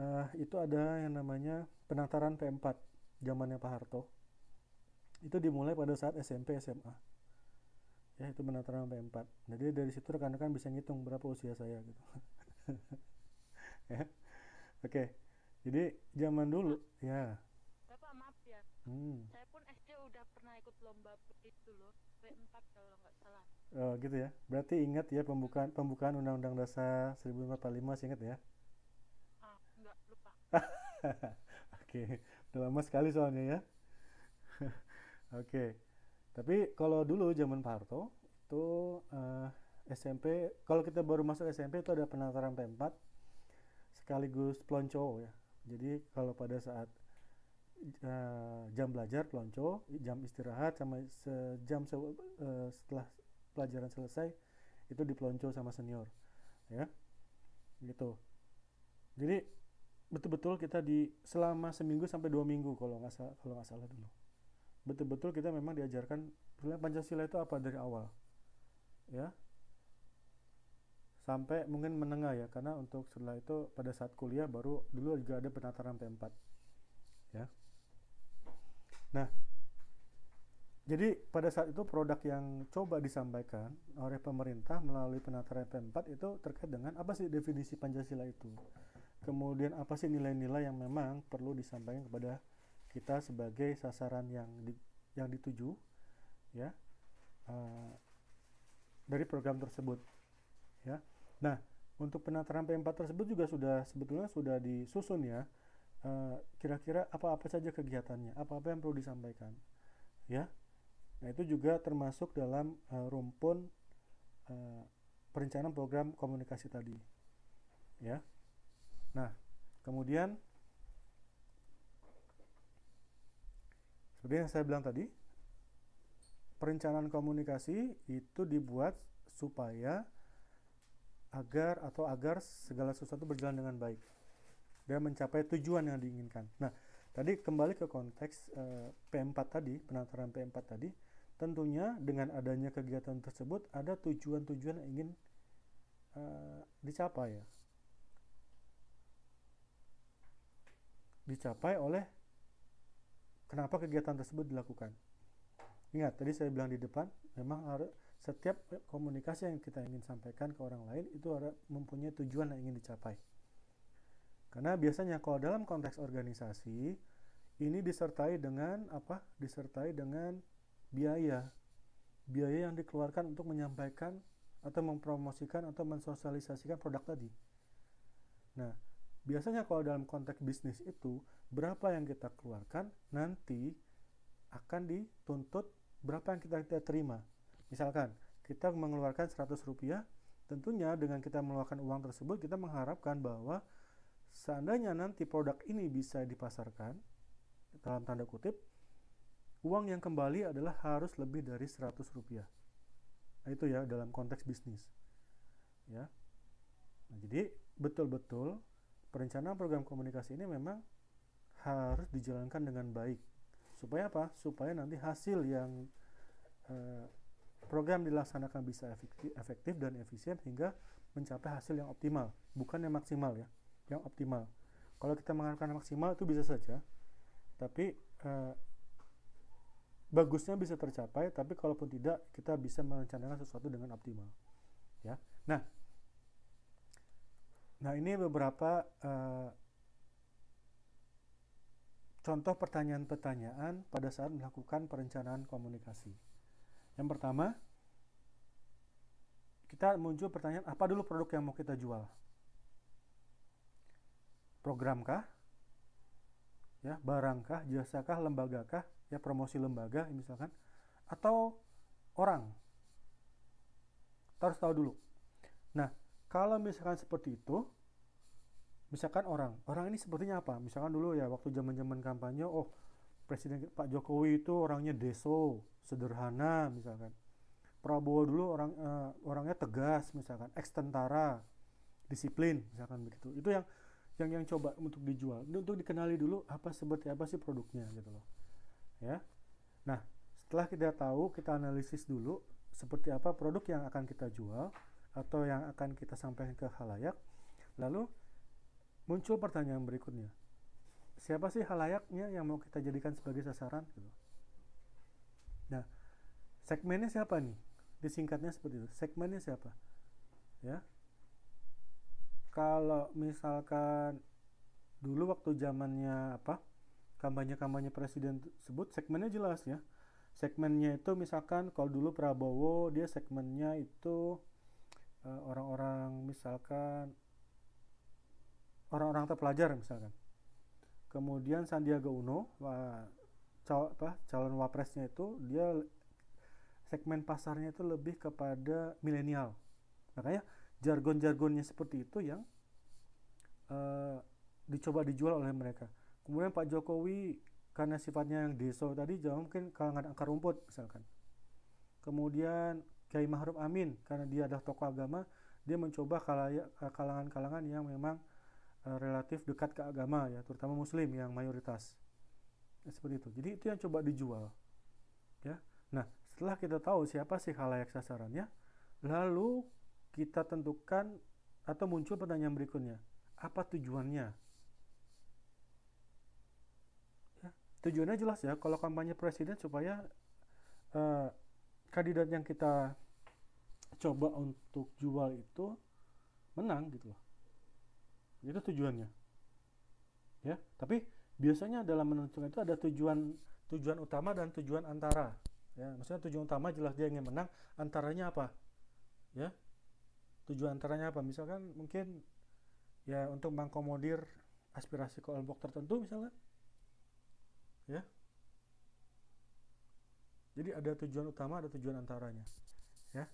uh, itu ada yang namanya penataran P4 zamannya Pak Harto itu dimulai pada saat SMP SMA ya itu penataran P4 nah, jadi dari situ rekan-rekan bisa ngitung berapa usia saya gitu ya oke okay. jadi zaman dulu ya Bapak maaf ya hmm. saya pun SD udah pernah ikut lomba itu loh Oh, gitu ya. Berarti ingat ya pembukaan pembukaan Undang-Undang Dasar 1945 sih ingat ya? Ah, enggak lupa. Oke, okay. udah lama sekali soalnya ya. Oke. okay. Tapi kalau dulu zaman Parto itu uh, eh, SMP, kalau kita baru masuk SMP itu ada penataran P4 sekaligus pelonco ya. Jadi kalau pada saat uh, jam belajar pelonco, jam istirahat sama sejam se uh, setelah pelajaran selesai itu dipelonco sama senior ya gitu jadi betul-betul kita di selama seminggu sampai dua minggu kalau nggak salah kalau nggak salah dulu betul-betul kita memang diajarkan sebenarnya pancasila itu apa dari awal ya sampai mungkin menengah ya karena untuk setelah itu pada saat kuliah baru dulu juga ada penataran P4 ya nah jadi pada saat itu produk yang coba disampaikan oleh pemerintah melalui penataran P4 itu terkait dengan apa sih definisi Pancasila itu. Kemudian apa sih nilai-nilai yang memang perlu disampaikan kepada kita sebagai sasaran yang di, yang dituju ya uh, dari program tersebut ya. Nah, untuk penataran P4 tersebut juga sudah sebetulnya sudah disusun ya. kira eh, kira-kira apa-apa saja kegiatannya, apa-apa yang perlu disampaikan. Ya, Nah, itu juga termasuk dalam uh, rumpun uh, perencanaan program komunikasi tadi. Ya. Nah, kemudian seperti yang saya bilang tadi, perencanaan komunikasi itu dibuat supaya agar atau agar segala sesuatu berjalan dengan baik dan mencapai tujuan yang diinginkan. Nah, tadi kembali ke konteks uh, eh, P4 tadi, penataran P4 tadi Tentunya dengan adanya kegiatan tersebut ada tujuan-tujuan yang ingin uh, dicapai ya. Dicapai oleh kenapa kegiatan tersebut dilakukan. Ingat, tadi saya bilang di depan, memang harus setiap komunikasi yang kita ingin sampaikan ke orang lain itu harus mempunyai tujuan yang ingin dicapai. Karena biasanya kalau dalam konteks organisasi ini disertai dengan apa? Disertai dengan biaya biaya yang dikeluarkan untuk menyampaikan atau mempromosikan atau mensosialisasikan produk tadi. Nah, biasanya kalau dalam konteks bisnis itu berapa yang kita keluarkan nanti akan dituntut berapa yang kita, kita terima. Misalkan kita mengeluarkan 100 rupiah, tentunya dengan kita mengeluarkan uang tersebut kita mengharapkan bahwa seandainya nanti produk ini bisa dipasarkan dalam tanda kutip, uang yang kembali adalah harus lebih dari 100 rupiah. Nah, itu ya dalam konteks bisnis. Ya. Nah, jadi betul-betul perencanaan program komunikasi ini memang harus dijalankan dengan baik. Supaya apa? Supaya nanti hasil yang eh, program dilaksanakan bisa efektif, efektif dan efisien hingga mencapai hasil yang optimal, bukan yang maksimal ya, yang optimal. Kalau kita mengharapkan maksimal itu bisa saja, tapi eh, bagusnya bisa tercapai, tapi kalaupun tidak, kita bisa merencanakan sesuatu dengan optimal. Ya, nah, nah ini beberapa uh, contoh pertanyaan-pertanyaan pada saat melakukan perencanaan komunikasi. Yang pertama, kita muncul pertanyaan apa dulu produk yang mau kita jual? Programkah? Ya, barangkah, jasakah, lembagakah, ya promosi lembaga misalkan atau orang harus tahu dulu nah kalau misalkan seperti itu misalkan orang orang ini sepertinya apa misalkan dulu ya waktu zaman zaman kampanye oh presiden Pak Jokowi itu orangnya deso sederhana misalkan Prabowo dulu orang uh, orangnya tegas misalkan ekstentara disiplin misalkan begitu itu yang yang yang coba untuk dijual untuk dikenali dulu apa seperti apa sih produknya gitu loh ya. Nah, setelah kita tahu, kita analisis dulu seperti apa produk yang akan kita jual atau yang akan kita sampaikan ke halayak. Lalu muncul pertanyaan berikutnya. Siapa sih halayaknya yang mau kita jadikan sebagai sasaran gitu. Nah, segmennya siapa nih? Disingkatnya seperti itu. Segmennya siapa? Ya. Kalau misalkan dulu waktu zamannya apa? kampanye-kampanye presiden tersebut segmennya jelas ya segmennya itu misalkan kalau dulu Prabowo dia segmennya itu eh, orang-orang uh, misalkan orang-orang terpelajar misalkan kemudian Sandiaga Uno wah, cal apa, calon wapresnya itu dia segmen pasarnya itu lebih kepada milenial makanya jargon-jargonnya seperti itu yang uh, dicoba dijual oleh mereka Kemudian Pak Jokowi karena sifatnya yang deso tadi jangan mungkin kalangan akar rumput misalkan. Kemudian Kiai Ma'ruf Amin karena dia adalah tokoh agama, dia mencoba eh, kalangan-kalangan yang memang eh, relatif dekat ke agama ya, terutama muslim yang mayoritas. Ya, seperti itu. Jadi itu yang coba dijual. Ya. Nah, setelah kita tahu siapa sih halayak sasarannya, lalu kita tentukan atau muncul pertanyaan berikutnya. Apa tujuannya? tujuannya jelas ya kalau kampanye presiden supaya uh, kandidat yang kita coba untuk jual itu menang gitu loh itu tujuannya ya tapi biasanya dalam menentukan itu ada tujuan tujuan utama dan tujuan antara ya maksudnya tujuan utama jelas dia ingin menang antaranya apa ya tujuan antaranya apa misalkan mungkin ya untuk mengkomodir aspirasi kelompok tertentu misalnya ya jadi ada tujuan utama ada tujuan antaranya ya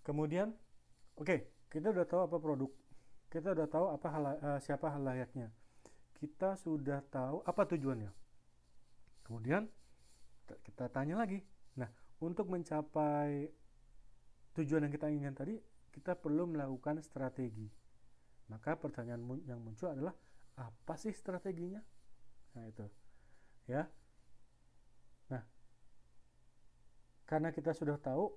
kemudian oke okay, kita udah tahu apa produk kita udah tahu apa hal, uh, siapa layaknya kita sudah tahu apa tujuannya kemudian kita tanya lagi nah untuk mencapai tujuan yang kita inginkan tadi kita perlu melakukan strategi maka pertanyaan yang muncul adalah apa sih strateginya nah itu ya karena kita sudah tahu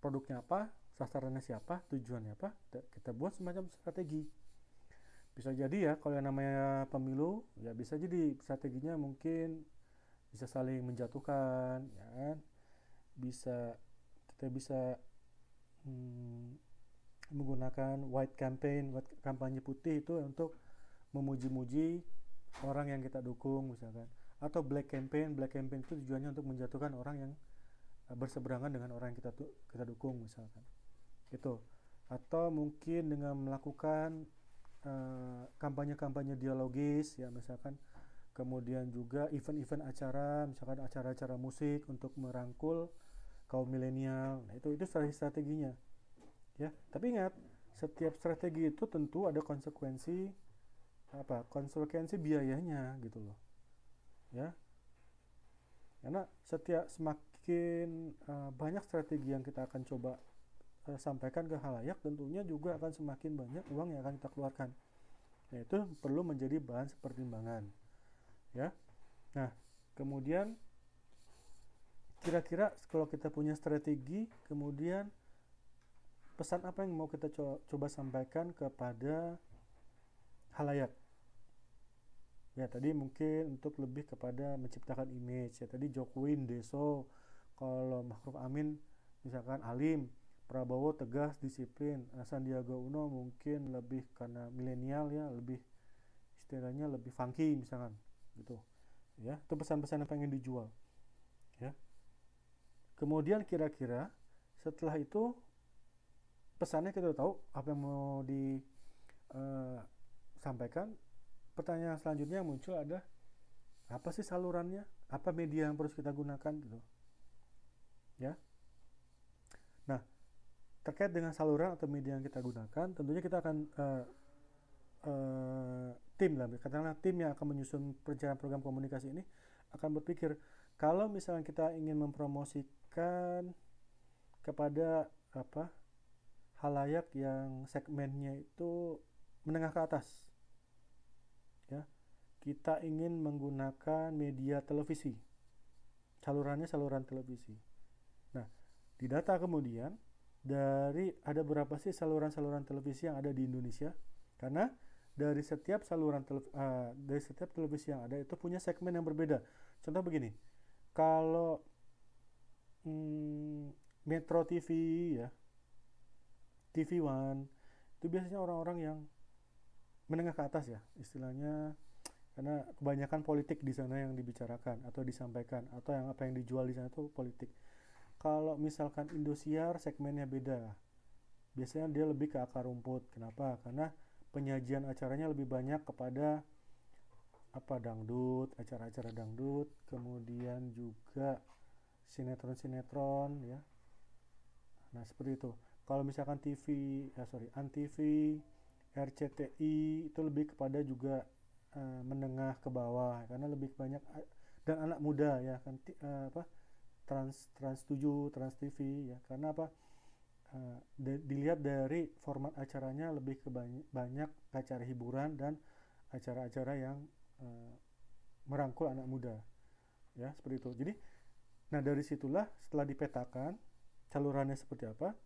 produknya apa, sasarannya siapa, tujuannya apa, kita buat semacam strategi. Bisa jadi ya, kalau yang namanya pemilu, ya bisa jadi strateginya mungkin bisa saling menjatuhkan, ya kan? Bisa kita bisa hmm, menggunakan white campaign, white kampanye putih itu untuk memuji-muji orang yang kita dukung misalkan, atau black campaign, black campaign itu tujuannya untuk menjatuhkan orang yang Eh, berseberangan dengan orang yang kita kita dukung misalkan itu atau mungkin dengan melakukan eh, kampanye-kampanye uh, dialogis ya misalkan kemudian juga event-event acara misalkan acara-acara musik untuk merangkul kaum milenial nah, itu itu strateginya ya tapi ingat setiap strategi itu tentu ada konsekuensi apa konsekuensi biayanya gitu loh ya karena setiap semak semakin uh, eh, banyak strategi yang kita akan coba uh, sampaikan ke halayak, tentunya juga akan semakin banyak uang yang akan kita keluarkan. Yaitu perlu menjadi bahan pertimbangan. Ya. Nah, kemudian kira-kira kalau kita punya strategi, kemudian pesan apa yang mau kita co coba sampaikan kepada halayak? Ya, tadi mungkin untuk lebih kepada menciptakan image. Ya, tadi Jokowi Deso kalau Ma'ruf Amin misalkan alim, Prabowo tegas, disiplin. Sandiaga Uno mungkin lebih karena milenial ya, lebih istilahnya lebih funky misalkan gitu. Ya, itu pesan-pesan yang pengen dijual. Ya. Kemudian kira-kira setelah itu pesannya kita tahu apa yang mau disampaikan. Eh, Pertanyaan selanjutnya yang muncul ada apa sih salurannya? Apa media yang harus kita gunakan gitu? ya. Nah, terkait dengan saluran atau media yang kita gunakan, tentunya kita akan uh, uh, tim lah, katakanlah tim yang akan menyusun perencanaan program komunikasi ini akan berpikir kalau misalnya kita ingin mempromosikan kepada apa halayak yang segmennya itu menengah ke atas, ya kita ingin menggunakan media televisi, salurannya saluran televisi di data kemudian dari ada berapa sih saluran-saluran televisi yang ada di Indonesia karena dari setiap saluran uh, dari setiap televisi yang ada itu punya segmen yang berbeda contoh begini kalau hmm, Metro TV ya TV One itu biasanya orang-orang yang menengah ke atas ya istilahnya karena kebanyakan politik di sana yang dibicarakan atau disampaikan atau yang apa yang dijual di sana itu politik kalau misalkan Indosiar segmennya beda. Biasanya dia lebih ke akar rumput. Kenapa? Karena penyajian acaranya lebih banyak kepada apa dangdut, acara-acara dangdut, kemudian juga sinetron-sinetron ya. Nah, seperti itu. Kalau misalkan TV, ya eh, sorry, Antv, RCTI itu lebih kepada juga uh, menengah ke bawah karena lebih banyak eh, dan anak muda ya kan uh, apa Trans Trans 7, Trans TV ya. Karena apa? Eh, dilihat dari format acaranya lebih ke banyak, banyak acara hiburan dan acara-acara yang uh, merangkul anak muda. Ya, seperti itu. Jadi nah dari situlah setelah dipetakan salurannya seperti apa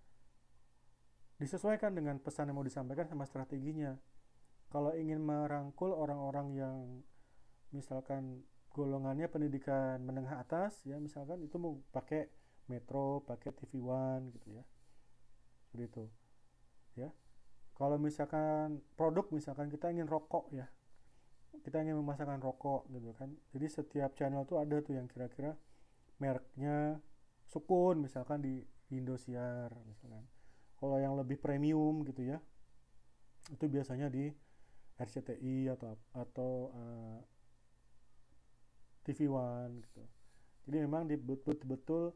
disesuaikan dengan pesan yang mau disampaikan sama strateginya. Kalau ingin merangkul orang-orang yang misalkan golongannya pendidikan menengah atas ya misalkan itu mau pakai Metro, pakai TV One gitu ya. itu Ya. Kalau misalkan produk misalkan kita ingin rokok ya. Kita ingin memasarkan rokok gitu kan. Jadi setiap channel tuh ada tuh yang kira-kira merknya sukun misalkan di Indosiar misalkan. Kalau yang lebih premium gitu ya. Itu biasanya di RCTI atau atau uh, TV One gitu. Jadi memang betul-betul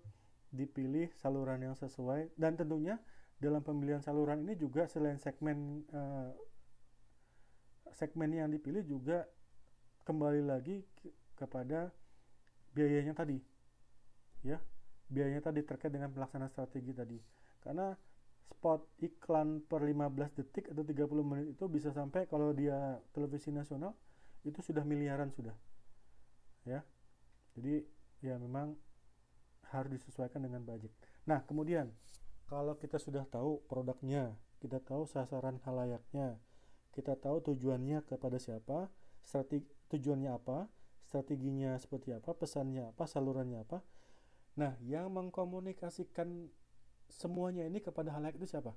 dipilih saluran yang sesuai dan tentunya dalam pemilihan saluran ini juga selain segmen uh, segmen yang dipilih juga kembali lagi ke kepada biayanya tadi ya biayanya tadi terkait dengan pelaksanaan strategi tadi karena spot iklan per 15 detik atau 30 menit itu bisa sampai kalau dia televisi nasional itu sudah miliaran sudah ya jadi ya memang harus disesuaikan dengan budget nah kemudian kalau kita sudah tahu produknya kita tahu sasaran halayaknya kita tahu tujuannya kepada siapa strategi tujuannya apa strateginya seperti apa pesannya apa salurannya apa nah yang mengkomunikasikan semuanya ini kepada halayak itu siapa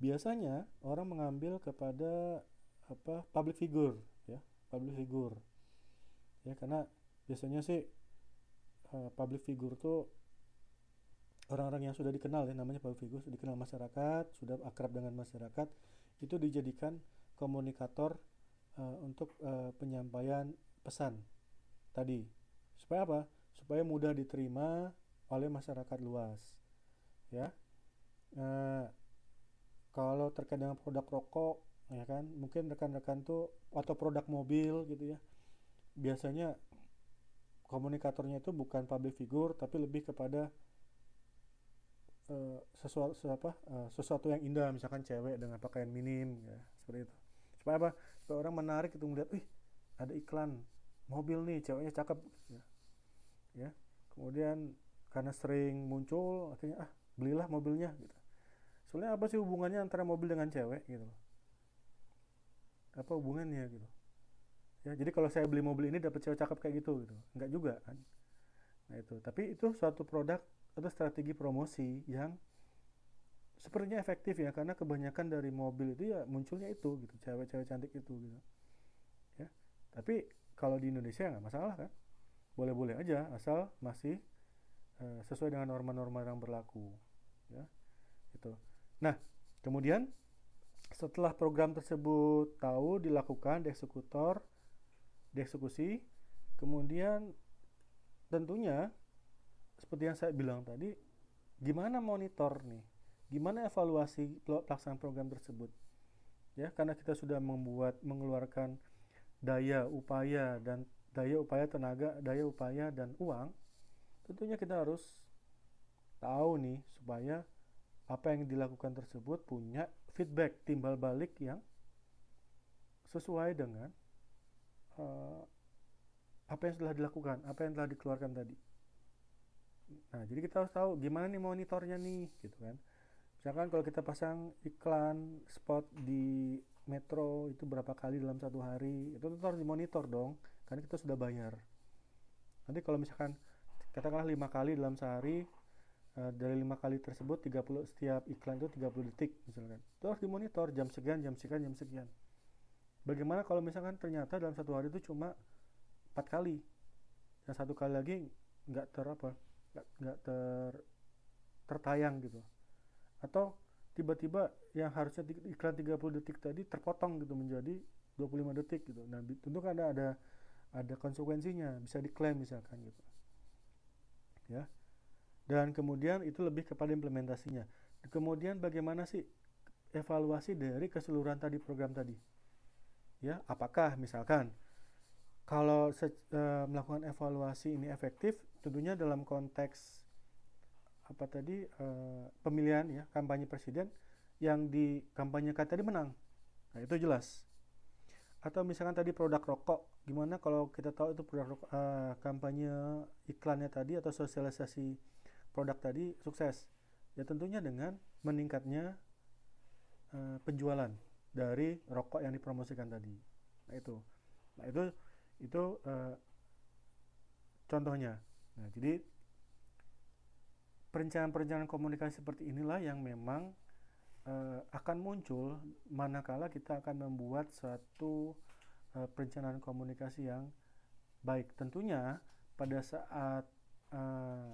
biasanya orang mengambil kepada apa public figure ya public figure ya karena biasanya sih uh, public figure tuh orang-orang yang sudah dikenal ya namanya public figure sudah dikenal masyarakat sudah akrab dengan masyarakat itu dijadikan komunikator uh, untuk uh, penyampaian pesan tadi supaya apa supaya mudah diterima oleh masyarakat luas ya uh, kalau terkait dengan produk rokok ya kan mungkin rekan-rekan tuh atau produk mobil gitu ya biasanya komunikatornya itu bukan public figure tapi lebih kepada uh, eh, sesuatu apa uh, sesuatu yang indah misalkan cewek dengan pakaian minim ya seperti itu supaya apa supaya orang menarik itu melihat ih ada iklan mobil nih ceweknya cakep ya, ya. kemudian karena sering muncul akhirnya ah belilah mobilnya gitu sebenarnya apa sih hubungannya antara mobil dengan cewek gitu apa hubungannya gitu ya jadi kalau saya beli mobil ini dapat cewek cakep kayak gitu gitu nggak juga kan nah itu tapi itu suatu produk atau strategi promosi yang sepertinya efektif ya karena kebanyakan dari mobil itu ya munculnya itu gitu cewek-cewek cantik itu gitu ya tapi kalau di Indonesia ya nggak masalah kan boleh-boleh aja asal masih e, sesuai dengan norma-norma yang berlaku ya itu nah kemudian setelah program tersebut tahu dilakukan di eksekutor dieksekusi. Kemudian tentunya seperti yang saya bilang tadi, gimana monitor nih? Gimana evaluasi pelaksanaan program tersebut? Ya, karena kita sudah membuat mengeluarkan daya upaya dan daya upaya tenaga, daya upaya dan uang, tentunya kita harus tahu nih supaya apa yang dilakukan tersebut punya feedback timbal balik yang sesuai dengan uh, apa yang telah dilakukan, apa yang telah dikeluarkan tadi. Nah, jadi kita harus tahu gimana nih monitornya nih, gitu kan. Misalkan kalau kita pasang iklan spot di metro itu berapa kali dalam satu hari, itu harus dimonitor dong, karena kita sudah bayar. Nanti kalau misalkan katakanlah lima kali dalam sehari, eh, dari lima kali tersebut 30 setiap iklan itu 30 detik misalkan. Itu harus dimonitor jam sekian, jam sekian, jam sekian. Bagaimana kalau misalkan ternyata dalam satu hari itu cuma empat kali, dan satu kali lagi nggak ter apa, nggak, nggak ter tertayang gitu, atau tiba-tiba yang harusnya iklan 30 detik tadi terpotong gitu menjadi 25 detik gitu. Nah, tentu kan ada ada ada konsekuensinya, bisa diklaim misalkan gitu. Ya. Dan kemudian itu lebih kepada implementasinya. Kemudian bagaimana sih evaluasi dari keseluruhan tadi program tadi? ya apakah misalkan kalau se- e, melakukan evaluasi ini efektif tentunya dalam konteks apa tadi e, pemilihan ya kampanye presiden yang di dikampanyekan tadi menang nah itu jelas atau misalkan tadi produk rokok gimana kalau kita tahu itu produk uh, kampanye iklannya tadi atau sosialisasi produk tadi sukses ya tentunya dengan meningkatnya uh, penjualan dari rokok yang dipromosikan tadi. Nah itu, nah itu itu uh, contohnya. Nah jadi perencanaan-perencanaan komunikasi seperti inilah yang memang uh, akan muncul manakala kita akan membuat suatu uh, perencanaan komunikasi yang baik. Tentunya pada saat uh,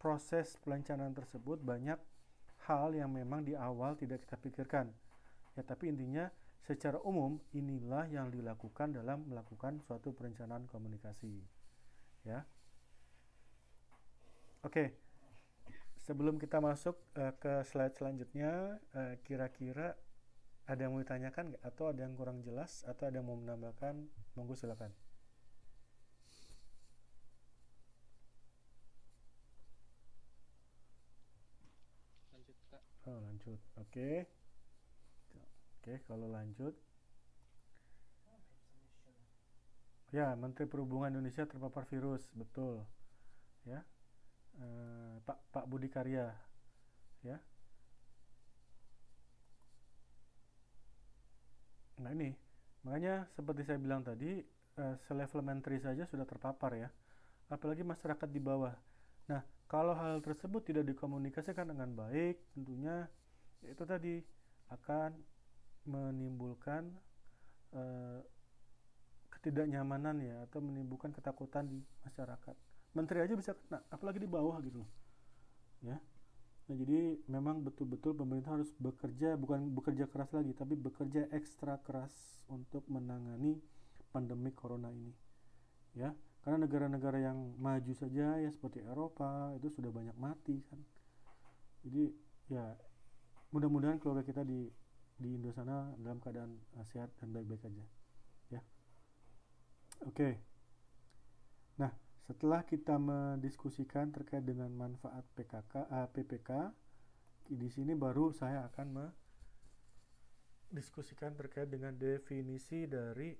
proses perencanaan tersebut banyak hal yang memang di awal tidak kita pikirkan ya tapi intinya secara umum inilah yang dilakukan dalam melakukan suatu perencanaan komunikasi ya oke okay. sebelum kita masuk uh, ke slide selanjutnya kira eh, kira-kira ada yang mau ditanyakan gak? atau ada yang kurang jelas atau ada yang mau menambahkan monggo silakan lanjut kak oh lanjut oke okay. Oke, kalau lanjut. Ya, Menteri Perhubungan Indonesia terpapar virus, betul. Ya. Eh, Pak Pak Budi Karya. Ya. Nah, ini makanya seperti saya bilang tadi, eh, selevel menteri saja sudah terpapar ya. Apalagi masyarakat di bawah. Nah, kalau hal tersebut tidak dikomunikasikan dengan baik, tentunya ya itu tadi akan menimbulkan uh, ketidaknyamanan ya atau menimbulkan ketakutan di masyarakat. Menteri aja bisa kena, apalagi di bawah gitu loh. Ya. Nah, jadi memang betul-betul pemerintah harus bekerja bukan bekerja keras lagi tapi bekerja ekstra keras untuk menangani pandemi corona ini. Ya, karena negara-negara yang maju saja ya seperti Eropa itu sudah banyak mati kan. Jadi ya mudah-mudahan keluarga kita di di sana dalam keadaan uh, sehat dan baik-baik aja ya oke okay. nah setelah kita mendiskusikan terkait dengan manfaat PKK uh, eh, PPK di sini baru saya akan mendiskusikan terkait dengan definisi dari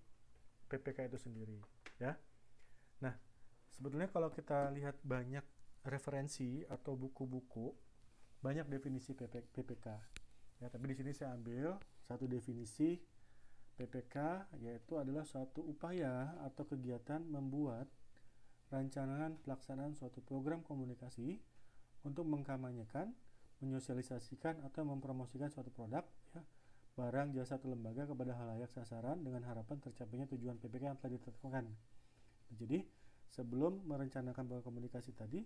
PPK itu sendiri ya nah sebetulnya kalau kita lihat banyak referensi atau buku-buku banyak definisi PPK Ya, tapi di sini saya ambil satu definisi PPK yaitu adalah suatu upaya atau kegiatan membuat rancangan pelaksanaan suatu program komunikasi untuk mengkampanyekan, menyosialisasikan atau mempromosikan suatu produk ya, barang jasa atau lembaga kepada halayak sasaran dengan harapan tercapainya tujuan PPK yang telah ditetapkan. Jadi sebelum merencanakan program komunikasi tadi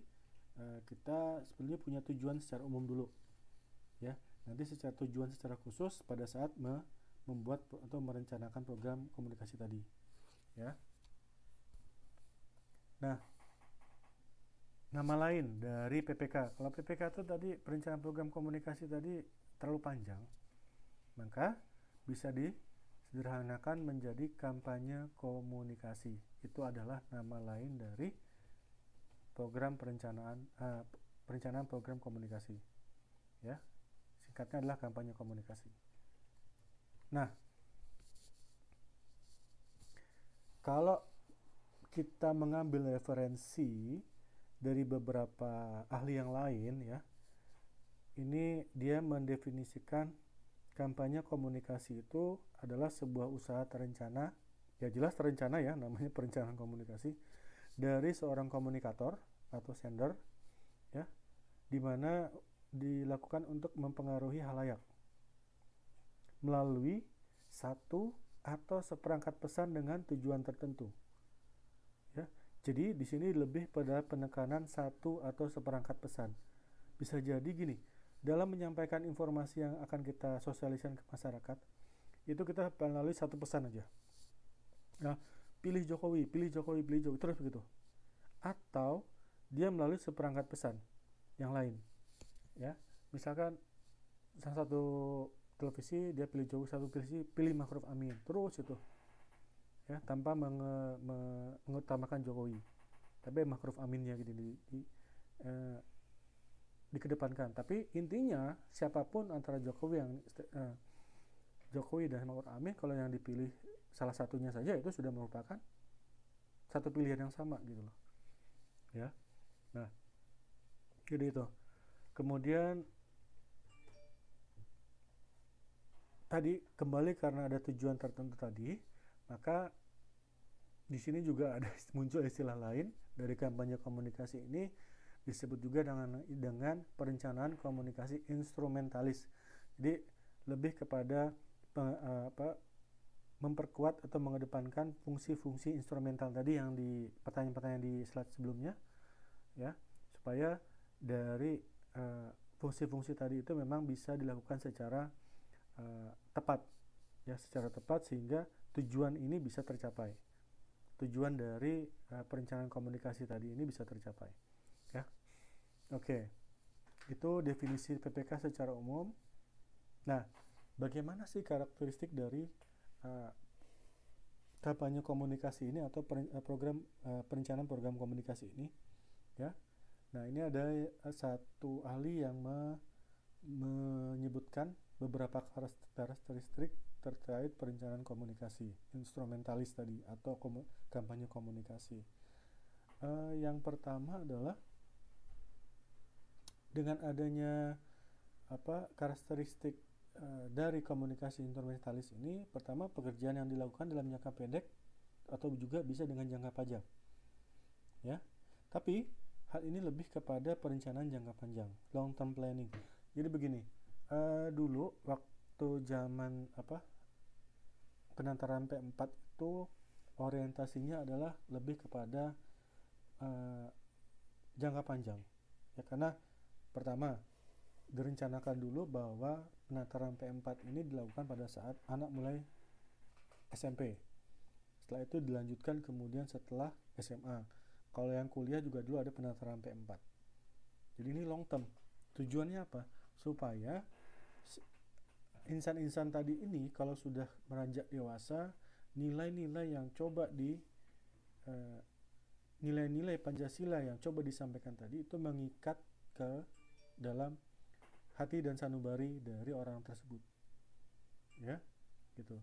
eh, kita sebenarnya punya tujuan secara umum dulu ya nanti secara tujuan secara khusus pada saat me membuat atau merencanakan program komunikasi tadi ya nah nama lain dari PPK kalau PPK itu tadi perencanaan program komunikasi tadi terlalu panjang maka bisa disederhanakan menjadi kampanye komunikasi itu adalah nama lain dari program perencanaan uh, perencanaan program komunikasi ya hakikatnya adalah kampanye komunikasi. Nah, kalau kita mengambil referensi dari beberapa ahli yang lain ya, ini dia mendefinisikan kampanye komunikasi itu adalah sebuah usaha terencana, ya jelas terencana ya, namanya perencanaan komunikasi dari seorang komunikator atau sender ya, di mana dilakukan untuk mempengaruhi halayak melalui satu atau seperangkat pesan dengan tujuan tertentu. Ya, jadi di sini lebih pada penekanan satu atau seperangkat pesan. Bisa jadi gini, dalam menyampaikan informasi yang akan kita sosialisasikan ke masyarakat, itu kita melalui satu pesan aja. Ya, pilih Jokowi, pilih Jokowi, pilih Jokowi, terus begitu. Atau dia melalui seperangkat pesan yang lain ya misalkan salah satu televisi dia pilih jauh satu televisi pilih makruf Amin terus itu ya tanpa menge, mengutamakan Jokowi tapi makruf Aminnya gitu di, di eh, dikedepankan tapi intinya siapapun antara Jokowi yang eh, Jokowi dan makruf Amin kalau yang dipilih salah satunya saja itu sudah merupakan satu pilihan yang sama gitu loh ya nah jadi itu kemudian tadi kembali karena ada tujuan tertentu tadi maka di sini juga ada muncul istilah lain dari kampanye komunikasi ini disebut juga dengan dengan perencanaan komunikasi instrumentalis. Jadi lebih kepada e, apa, memperkuat atau mengedepankan fungsi-fungsi instrumental tadi yang di pertanyaan-pertanyaan di slide sebelumnya ya supaya dari Eh, fungsi-fungsi tadi itu memang bisa dilakukan secara uh, tepat ya secara tepat sehingga tujuan ini bisa tercapai tujuan dari uh, perencanaan komunikasi tadi ini bisa tercapai ya oke okay. itu definisi PPK secara umum nah bagaimana sih karakteristik dari uh, kampanye komunikasi ini atau per, program uh, perencanaan program komunikasi ini ya Nah, ini ada eh, satu ahli yang me menyebutkan beberapa karakteristik terkait perencanaan komunikasi, instrumentalis tadi, atau komu kampanye komunikasi. Uh, yang pertama adalah dengan adanya apa karakteristik uh, dari komunikasi instrumentalis ini, pertama pekerjaan yang dilakukan dalam jangka pendek atau juga bisa dengan jangka panjang, ya. Tapi hal ini lebih kepada perencanaan jangka panjang long term planning jadi begini uh, dulu waktu zaman apa penantaran P4 itu orientasinya adalah lebih kepada uh, jangka panjang ya karena pertama direncanakan dulu bahwa penataran P4 ini dilakukan pada saat anak mulai SMP. Setelah itu dilanjutkan kemudian setelah SMA. Kalau yang kuliah juga dulu ada pendaftaran P4. Jadi ini long term. Tujuannya apa? Supaya insan-insan tadi ini kalau sudah meranjak dewasa, nilai-nilai yang coba di nilai eh, nilai-nilai Pancasila yang coba disampaikan tadi itu mengikat ke dalam hati dan sanubari dari orang tersebut. Ya, gitu.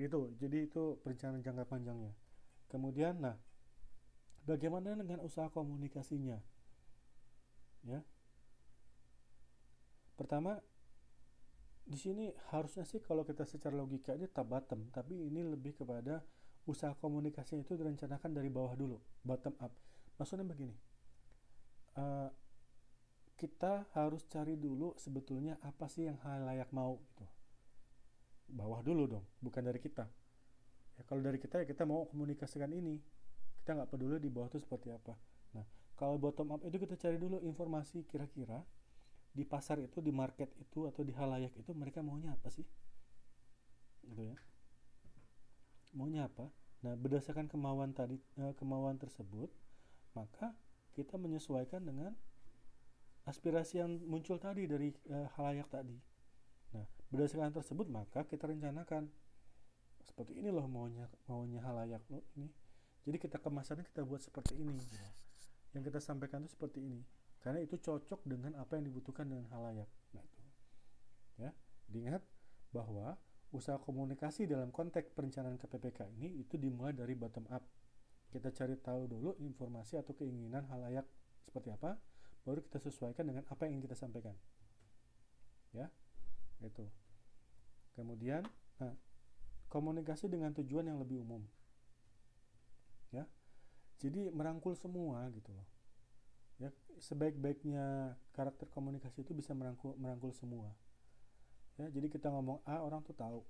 Itu. Jadi itu perencanaan jangka panjangnya. Kemudian nah Bagaimana dengan usaha komunikasinya? Ya. Pertama, di sini harusnya sih kalau kita secara logika ini top bottom, tapi ini lebih kepada usaha komunikasi itu direncanakan dari bawah dulu, bottom up. Maksudnya begini, uh, kita harus cari dulu sebetulnya apa sih yang hal layak mau gitu. Bawah dulu dong, bukan dari kita. Ya kalau dari kita ya kita mau komunikasikan ini, kita nggak peduli di bawah itu seperti apa nah kalau bottom up itu kita cari dulu informasi kira-kira di pasar itu di market itu atau di halayak itu mereka maunya apa sih gitu ya maunya apa nah berdasarkan kemauan tadi eh, kemauan tersebut maka kita menyesuaikan dengan aspirasi yang muncul tadi dari eh, halayak tadi nah berdasarkan tersebut maka kita rencanakan seperti ini loh maunya maunya halayak loh ini jadi kita kemasannya kita buat seperti ini. Iya. Yang kita sampaikan itu seperti ini. Karena itu cocok dengan apa yang dibutuhkan dengan halayak. Nah, itu. Ya, diingat bahwa usaha komunikasi dalam konteks perencanaan KPPK ini itu dimulai dari bottom up. Kita cari tahu dulu informasi atau keinginan halayak seperti apa, baru kita sesuaikan dengan apa yang ingin kita sampaikan. Ya, itu. Kemudian, nah, komunikasi dengan tujuan yang lebih umum jadi merangkul semua gitu loh ya sebaik-baiknya karakter komunikasi itu bisa merangkul merangkul semua ya jadi kita ngomong A orang tuh tahu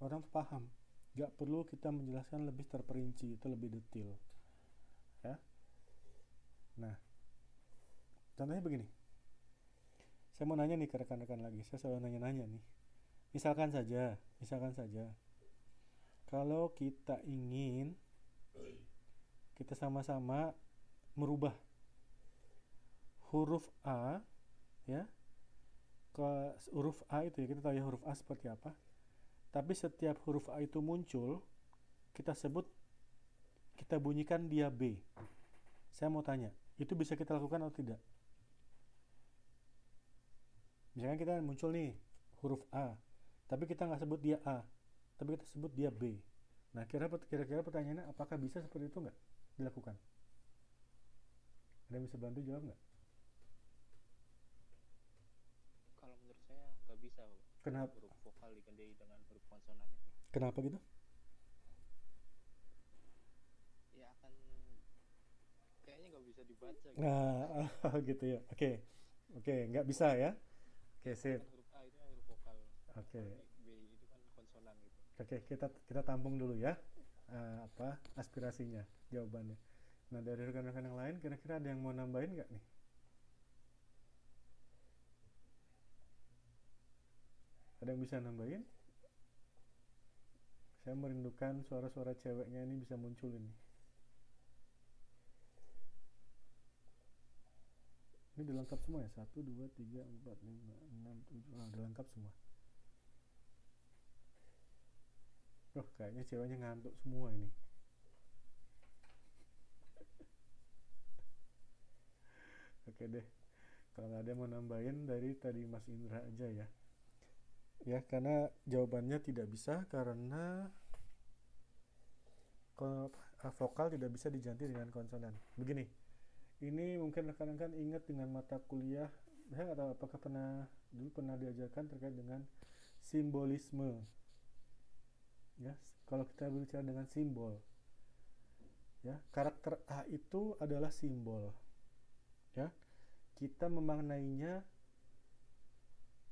orang tuh paham gak perlu kita menjelaskan lebih terperinci itu lebih detail ya nah contohnya begini saya mau nanya nih ke rekan-rekan lagi saya selalu nanya-nanya nih misalkan saja misalkan saja kalau kita ingin kita sama-sama merubah huruf A ya ke huruf A itu ya kita tahu ya huruf A seperti apa tapi setiap huruf A itu muncul kita sebut kita bunyikan dia B saya mau tanya itu bisa kita lakukan atau tidak misalkan kita muncul nih huruf A tapi kita nggak sebut dia A tapi kita sebut dia B nah kira-kira pertanyaannya apakah bisa seperti itu nggak dilakukan? Ada yang bisa bantu jawab nggak? Kalau menurut saya nggak bisa. Kenapa? Huruf vokal diganti dengan huruf konsonan itu. Kenapa gitu? Ya akan kayaknya nggak bisa dibaca. Gitu. Nah, gitu ya. Oke, okay. oke, okay. nggak bisa ya. Oke, okay, sip. Huruf A itu kan huruf vokal. Oke. Okay. B itu kan konsonan gitu. Oke, okay, kita kita tampung dulu ya uh, apa aspirasinya jawabannya nah dari rekan-rekan yang lain kira-kira ada yang mau nambahin nggak nih ada yang bisa nambahin saya merindukan suara-suara ceweknya ini bisa muncul ini ini udah lengkap semua ya satu dua tiga empat lima enam tujuh ah udah lengkap semua Loh, kayaknya ceweknya ngantuk semua ini. Oke deh. Kalau ada yang mau nambahin dari tadi Mas Indra aja ya. Ya, karena jawabannya tidak bisa karena ah, vokal tidak bisa diganti dengan konsonan. Begini, ini mungkin rekan-rekan kan ingat dengan mata kuliah, saya atau apakah pernah dulu pernah diajarkan terkait dengan simbolisme ya kalau kita berbicara dengan simbol ya karakter A itu adalah simbol ya kita memaknainya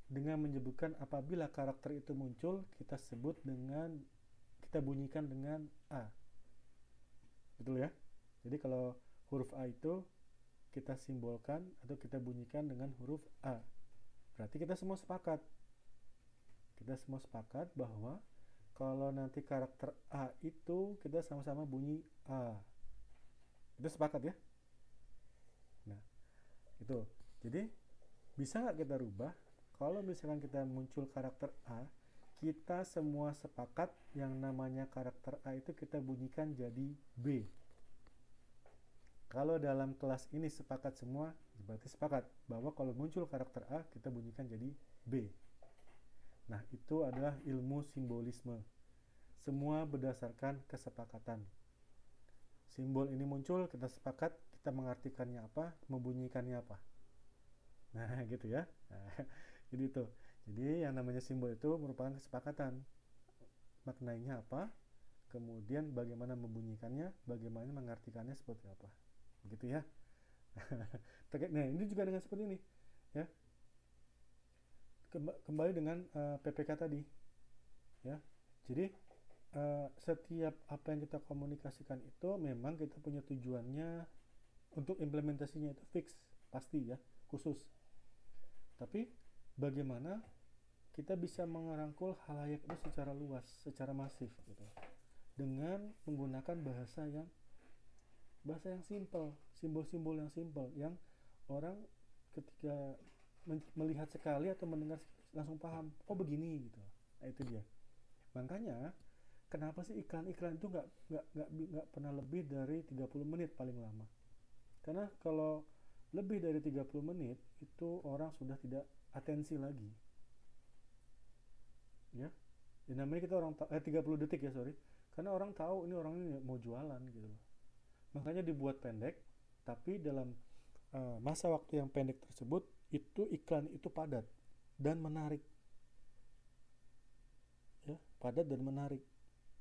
dengan menyebutkan apabila karakter itu muncul kita sebut dengan kita bunyikan dengan A betul ya jadi kalau huruf A itu kita simbolkan atau kita bunyikan dengan huruf A berarti kita semua sepakat kita semua sepakat bahwa kalau nanti karakter A itu kita sama-sama bunyi A. Itu sepakat ya? Nah, itu. Jadi bisa nggak kita rubah? Kalau misalkan kita muncul karakter A, kita semua sepakat yang namanya karakter A itu kita bunyikan jadi B. Kalau dalam kelas ini sepakat semua, berarti sepakat bahwa kalau muncul karakter A, kita bunyikan jadi B. Nah, itu adalah ilmu simbolisme. Semua berdasarkan kesepakatan. Simbol ini muncul, kita sepakat, kita mengartikannya apa, membunyikannya apa. Nah, gitu ya. jadi itu. Jadi yang namanya simbol itu merupakan kesepakatan. Maknanya apa? Kemudian bagaimana membunyikannya, bagaimana mengartikannya seperti apa. Begitu ya. nah ini juga dengan seperti ini. Ya, kembali dengan uh, eh, PPK tadi ya jadi uh, setiap apa yang kita komunikasikan itu memang kita punya tujuannya untuk implementasinya itu fix pasti ya khusus tapi bagaimana kita bisa mengerangkul halayak itu secara luas secara masif gitu dengan menggunakan bahasa yang bahasa yang simple simbol-simbol yang simple yang orang ketika melihat sekali atau mendengar langsung paham oh begini gitu nah, itu dia makanya kenapa sih iklan-iklan itu nggak nggak nggak nggak pernah lebih dari 30 menit paling lama karena kalau lebih dari 30 menit itu orang sudah tidak atensi lagi ya dan ya, namanya kita orang eh 30 detik ya sorry karena orang tahu ini orang ini mau jualan gitu makanya dibuat pendek tapi dalam uh, masa waktu yang pendek tersebut itu iklan itu padat dan menarik ya padat dan menarik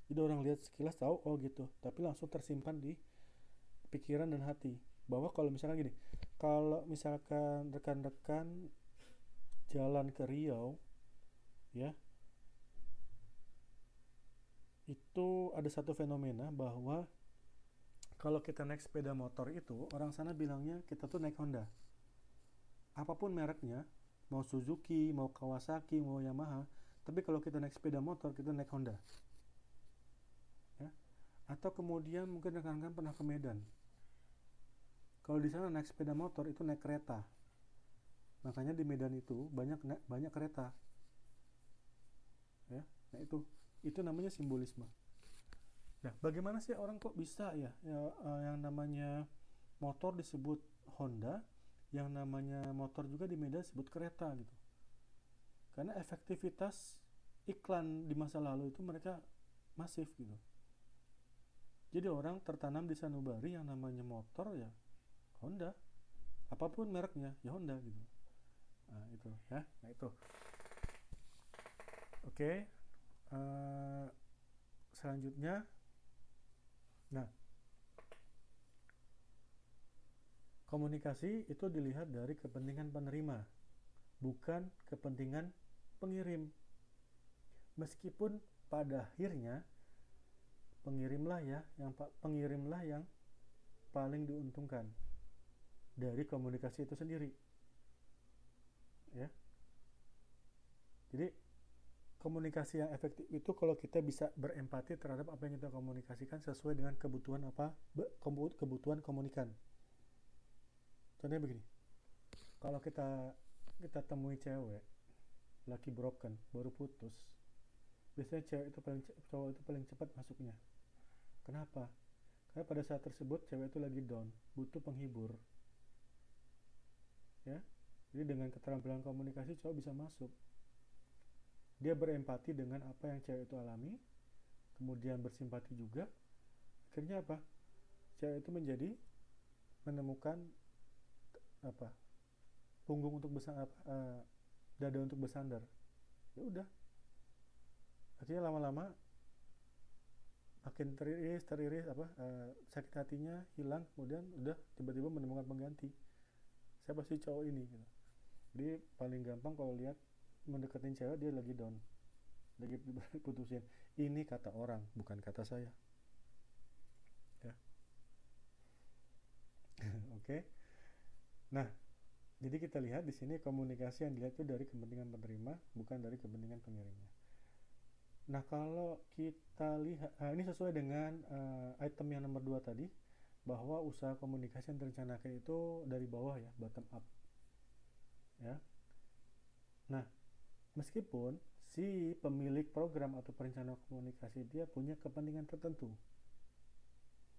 jadi orang lihat sekilas tahu oh gitu tapi langsung tersimpan di pikiran dan hati bahwa kalau misalkan gini kalau misalkan rekan-rekan jalan ke Riau ya itu ada satu fenomena bahwa kalau kita naik sepeda motor itu orang sana bilangnya kita tuh naik Honda apapun mereknya mau Suzuki mau Kawasaki mau Yamaha tapi kalau kita naik sepeda motor kita naik Honda ya atau kemudian mungkin rekan-rekan pernah ke Medan kalau di sana naik sepeda motor itu naik kereta makanya di Medan itu banyak naik banyak kereta ya nah itu itu namanya simbolisme Nah, bagaimana sih orang kok bisa ya, ya uh, yang namanya motor disebut Honda, yang namanya motor juga di Medan disebut kereta gitu karena efektivitas iklan di masa lalu itu mereka masif gitu jadi orang tertanam di sanubari yang namanya motor ya Honda apapun mereknya ya Honda gitu nah itu ya nah itu oke okay. uh, eh, selanjutnya nah Komunikasi itu dilihat dari kepentingan penerima, bukan kepentingan pengirim. Meskipun pada akhirnya pengirimlah ya yang pengirimlah yang paling diuntungkan dari komunikasi itu sendiri. Ya. Jadi komunikasi yang efektif itu kalau kita bisa berempati terhadap apa yang kita komunikasikan sesuai dengan kebutuhan apa kebutuhan komunikan contohnya begini kalau kita kita temui cewek lagi broken baru putus biasanya cewek itu paling cowok itu paling cepat masuknya kenapa karena pada saat tersebut cewek itu lagi down butuh penghibur ya jadi dengan keterampilan komunikasi cowok bisa masuk dia berempati dengan apa yang cewek itu alami kemudian bersimpati juga akhirnya apa cewek itu menjadi menemukan apa punggung untuk besar uh, eh, dada untuk bersandar ya udah artinya lama-lama makin teriris teriris apa uh, sakit hatinya hilang kemudian udah tiba-tiba menemukan pengganti saya pasti cowok ini gitu. jadi paling gampang kalau lihat mendekatin cewek dia lagi down lagi putusin ini kata orang bukan kata saya ya oke okay. Nah, jadi kita lihat di sini komunikasi yang dilihat itu dari kepentingan penerima, bukan dari kepentingan pengirimnya. Nah, kalau kita lihat, nah, ini sesuai dengan uh, item yang nomor dua tadi, bahwa usaha komunikasi yang direncanakan itu dari bawah ya, bottom up. Ya. Nah, meskipun si pemilik program atau perencana komunikasi dia punya kepentingan tertentu,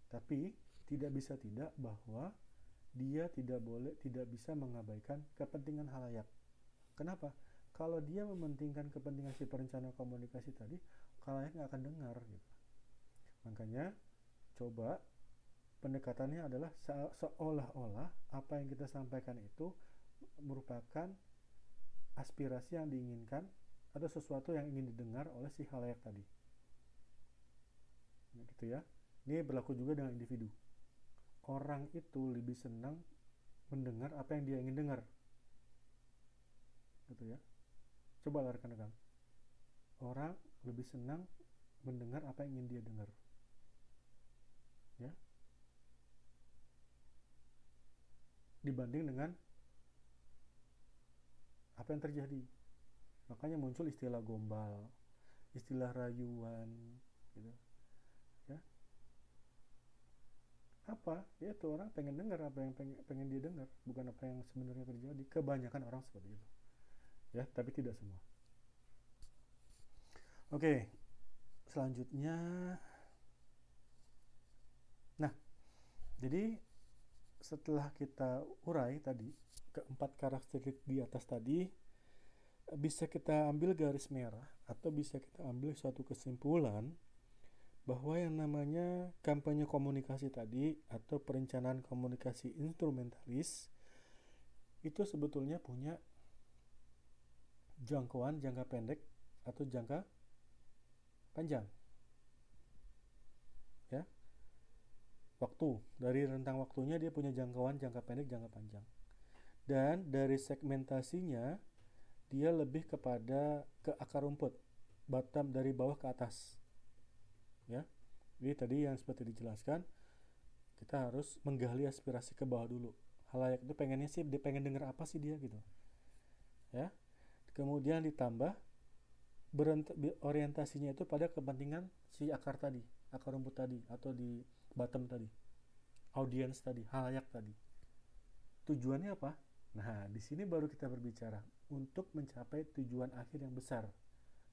tapi tidak bisa tidak bahwa dia tidak boleh tidak bisa mengabaikan kepentingan halayak. Kenapa? Kalau dia mementingkan kepentingan si perencana komunikasi tadi, halayak nggak akan dengar. Gitu. Makanya coba pendekatannya adalah se seolah-olah apa yang kita sampaikan itu merupakan aspirasi yang diinginkan atau sesuatu yang ingin didengar oleh si halayak tadi. Nah, gitu ya. Ini berlaku juga dengan individu orang itu lebih senang mendengar apa yang dia ingin dengar gitu ya coba lah rekan-rekan orang lebih senang mendengar apa yang ingin dia dengar ya dibanding dengan apa yang terjadi makanya muncul istilah gombal istilah rayuan gitu apa ya itu orang pengen dengar apa yang pengen, pengen dia dengar bukan apa yang sebenarnya terjadi kebanyakan orang seperti itu ya tapi tidak semua oke selanjutnya nah jadi setelah kita urai tadi keempat karakteristik di atas tadi bisa kita ambil garis merah atau bisa kita ambil suatu kesimpulan bahwa yang namanya kampanye komunikasi tadi atau perencanaan komunikasi instrumentalis itu sebetulnya punya jangkauan jangka pendek atau jangka panjang. Ya. Waktu, dari rentang waktunya dia punya jangkauan jangka pendek, jangka panjang. Dan dari segmentasinya dia lebih kepada ke akar rumput, bottom dari bawah ke atas ya jadi tadi yang seperti dijelaskan kita harus menggali aspirasi ke bawah dulu halayak itu pengennya sih dia pengen dengar apa sih dia gitu ya kemudian ditambah orientasinya itu pada kepentingan si akar tadi akar rumput tadi atau di bottom tadi audience tadi halayak tadi tujuannya apa nah di sini baru kita berbicara untuk mencapai tujuan akhir yang besar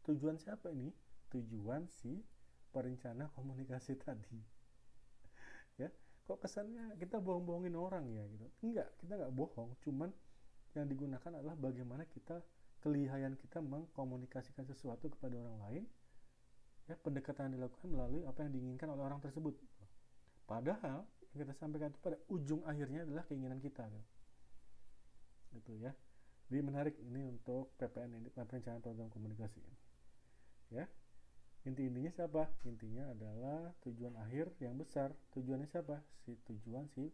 tujuan siapa ini tujuan si perencana komunikasi tadi ya kok kesannya kita bohong-bohongin orang ya gitu enggak kita nggak bohong cuman yang digunakan adalah bagaimana kita kelihayan kita mengkomunikasikan sesuatu kepada orang lain ya pendekatan yang dilakukan melalui apa yang diinginkan oleh orang tersebut padahal yang kita sampaikan itu pada ujung akhirnya adalah keinginan kita gitu, gitu ya jadi menarik ini untuk PPN ini perencanaan program komunikasi ya Inti-intinya siapa? Intinya adalah tujuan akhir yang besar. Tujuannya siapa? Si tujuan si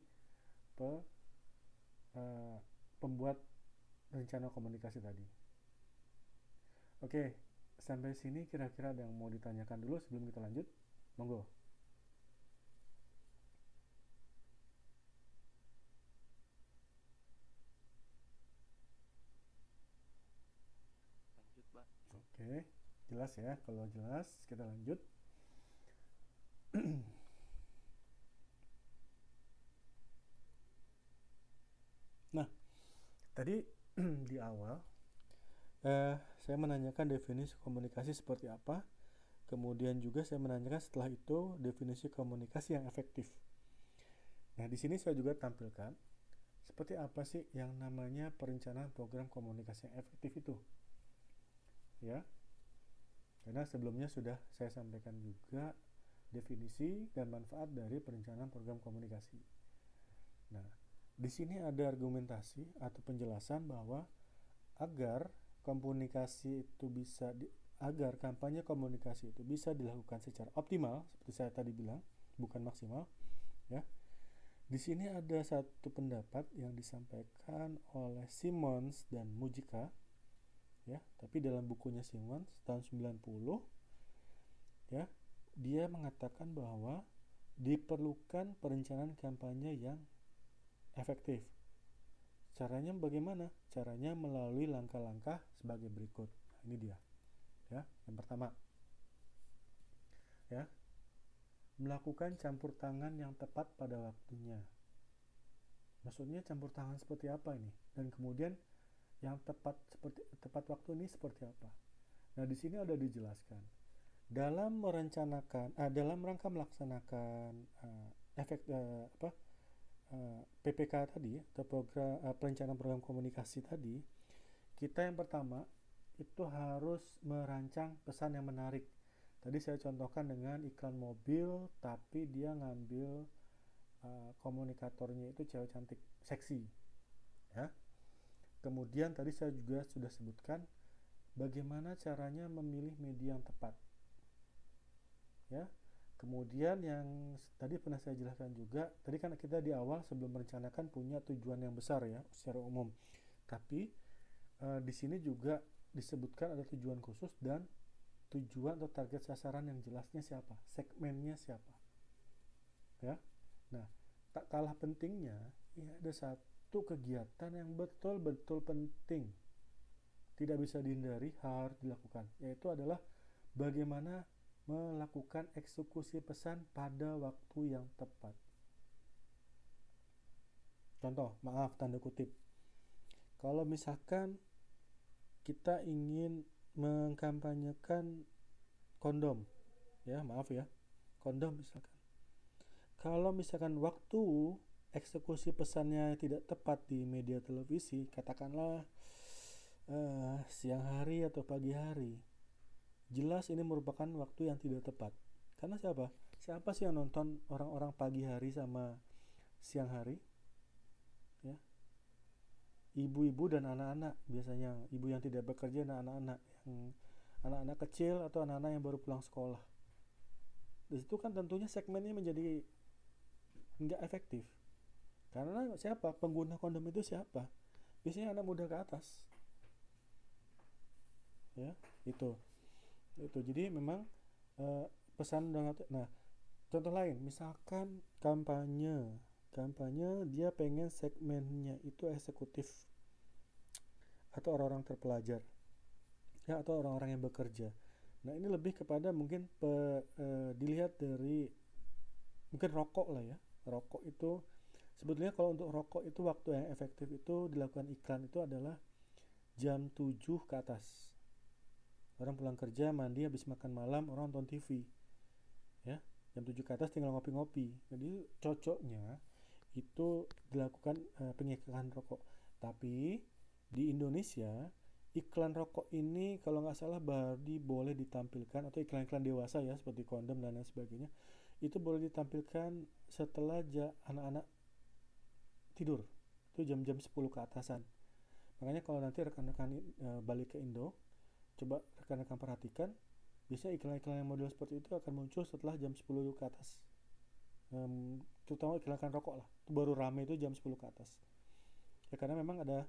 pe, uh, pembuat rencana komunikasi tadi. Oke, sampai sini kira-kira ada yang mau ditanyakan dulu sebelum kita lanjut? Monggo. Jelas ya, kalau jelas kita lanjut. nah, tadi di awal eh, saya menanyakan definisi komunikasi seperti apa. Kemudian juga saya menanyakan setelah itu definisi komunikasi yang efektif. Nah, di sini saya juga tampilkan seperti apa sih yang namanya perencanaan program komunikasi yang efektif itu. Ya, karena sebelumnya sudah saya sampaikan juga definisi dan manfaat dari perencanaan program komunikasi. Nah, di sini ada argumentasi atau penjelasan bahwa agar komunikasi itu bisa di, agar kampanye komunikasi itu bisa dilakukan secara optimal seperti saya tadi bilang, bukan maksimal, ya. Di sini ada satu pendapat yang disampaikan oleh Simmons dan Mujika ya tapi dalam bukunya Simmons tahun 90 ya dia mengatakan bahwa diperlukan perencanaan kampanye yang efektif caranya bagaimana caranya melalui langkah-langkah sebagai berikut nah, ini dia ya yang pertama ya melakukan campur tangan yang tepat pada waktunya maksudnya campur tangan seperti apa ini dan kemudian yang tepat seperti tepat waktu ini seperti apa. Nah, di sini ada dijelaskan. Dalam merencanakan ah, dalam rangka melaksanakan uh, efek uh, apa? Eh, PPK tadi atau program eh, perencanaan program komunikasi tadi, kita yang pertama itu harus merancang pesan yang menarik. Tadi saya contohkan dengan iklan mobil, tapi dia ngambil uh, komunikatornya itu cewek cantik, seksi, ya. Kemudian tadi saya juga sudah sebutkan bagaimana caranya memilih media yang tepat. Ya. Kemudian yang tadi pernah saya jelaskan juga, tadi kan kita di awal sebelum merencanakan punya tujuan yang besar ya secara umum. Tapi e, di sini juga disebutkan ada tujuan khusus dan tujuan atau target sasaran yang jelasnya siapa, segmennya siapa. Ya. Nah, tak kalah pentingnya, ya ada satu itu kegiatan yang betul-betul penting tidak bisa dihindari harus dilakukan yaitu adalah bagaimana melakukan eksekusi pesan pada waktu yang tepat contoh maaf tanda kutip kalau misalkan kita ingin mengkampanyekan kondom ya maaf ya kondom misalkan kalau misalkan waktu eksekusi pesannya tidak tepat di media televisi, katakanlah uh, siang hari atau pagi hari, jelas ini merupakan waktu yang tidak tepat. Karena siapa? Siapa sih yang nonton orang-orang pagi hari sama siang hari? Ya. Ibu-ibu dan anak-anak biasanya, ibu yang tidak bekerja dan anak-anak yang anak-anak kecil atau anak-anak yang baru pulang sekolah. Di situ kan tentunya segmennya menjadi nggak efektif karena siapa? Pengguna kondom itu siapa? Biasanya anak muda ke atas. Ya, itu. Itu. Jadi memang e, pesan dalam nah contoh lain misalkan kampanye kampanye dia pengen segmennya itu eksekutif atau orang-orang terpelajar ya atau orang-orang yang bekerja nah ini lebih kepada mungkin pe, e, dilihat dari mungkin rokok lah ya rokok itu Sebetulnya kalau untuk rokok itu waktu yang efektif itu dilakukan iklan itu adalah jam 7 ke atas. Orang pulang kerja, mandi, habis makan malam, orang nonton TV. Ya, jam 7 ke atas tinggal ngopi-ngopi. Jadi cocoknya itu dilakukan e, pengiklan rokok. Tapi di Indonesia iklan rokok ini kalau nggak salah baru boleh ditampilkan atau iklan-iklan dewasa ya seperti kondom dan lain sebagainya itu boleh ditampilkan setelah anak-anak tidur itu jam-jam 10 ke atasan makanya kalau nanti rekan-rekan e, balik ke Indo coba rekan-rekan perhatikan biasanya iklan-iklan yang model seperti itu akan muncul setelah jam 10 ke atas e, terutama iklan rokok lah itu baru rame itu jam 10 ke atas ya karena memang ada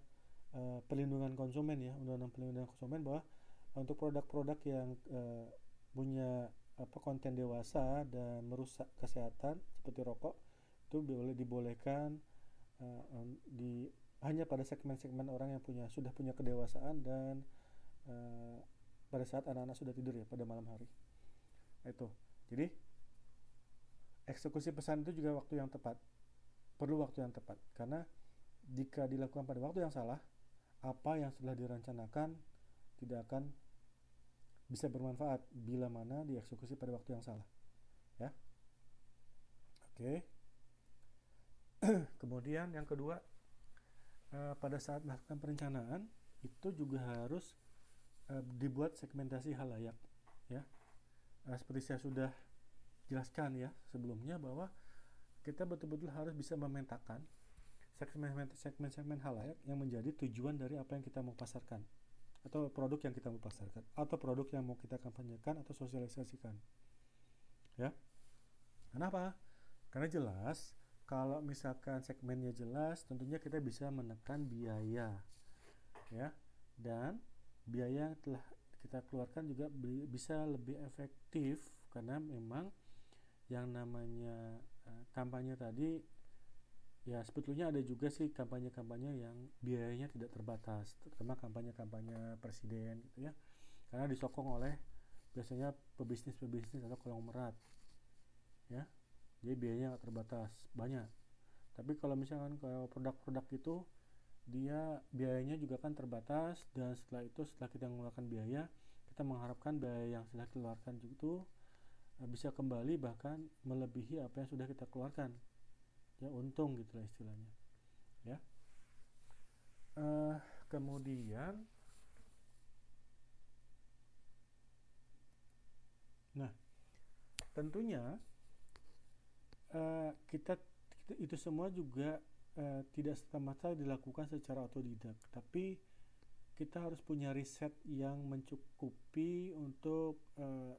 pelindungan perlindungan konsumen ya undang-undang perlindungan konsumen bahwa e, untuk produk-produk yang e, punya apa konten dewasa dan merusak kesehatan seperti rokok itu boleh dibolehkan uh, um, di hanya pada segmen-segmen orang yang punya sudah punya kedewasaan dan uh, pada saat anak-anak sudah tidur ya pada malam hari itu jadi eksekusi pesan itu juga waktu yang tepat perlu waktu yang tepat karena jika dilakukan pada waktu yang salah apa yang sudah direncanakan tidak akan bisa bermanfaat bila mana dieksekusi pada waktu yang salah ya oke okay. Kemudian yang kedua, eh, pada saat melakukan perencanaan itu juga harus eh, dibuat segmentasi halayak, ya. Eh, seperti saya sudah jelaskan ya sebelumnya bahwa kita betul-betul harus bisa memetakan segmen-segmen halayak yang menjadi tujuan dari apa yang kita mau pasarkan atau produk yang kita mau pasarkan atau produk yang mau kita kampanyekan atau sosialisasikan ya kenapa karena jelas kalau misalkan segmennya jelas tentunya kita bisa menekan biaya ya dan biaya yang telah kita keluarkan juga bisa lebih efektif karena memang yang namanya eh, kampanye tadi ya sebetulnya ada juga sih kampanye-kampanye yang biayanya tidak terbatas terutama kampanye-kampanye presiden gitu ya karena disokong oleh biasanya pebisnis-pebisnis atau merat ya jadi biayanya nggak terbatas banyak tapi kalau misalkan kalau produk-produk itu dia biayanya juga kan terbatas dan setelah itu setelah kita mengeluarkan biaya kita mengharapkan biaya yang sudah dikeluarkan itu eh, bisa kembali bahkan melebihi apa yang sudah kita keluarkan ya untung gitulah istilahnya ya uh, kemudian nah tentunya Eh, kita itu semua juga uh, tidak serta-merta dilakukan secara otodidak, tapi kita harus punya riset yang mencukupi untuk uh,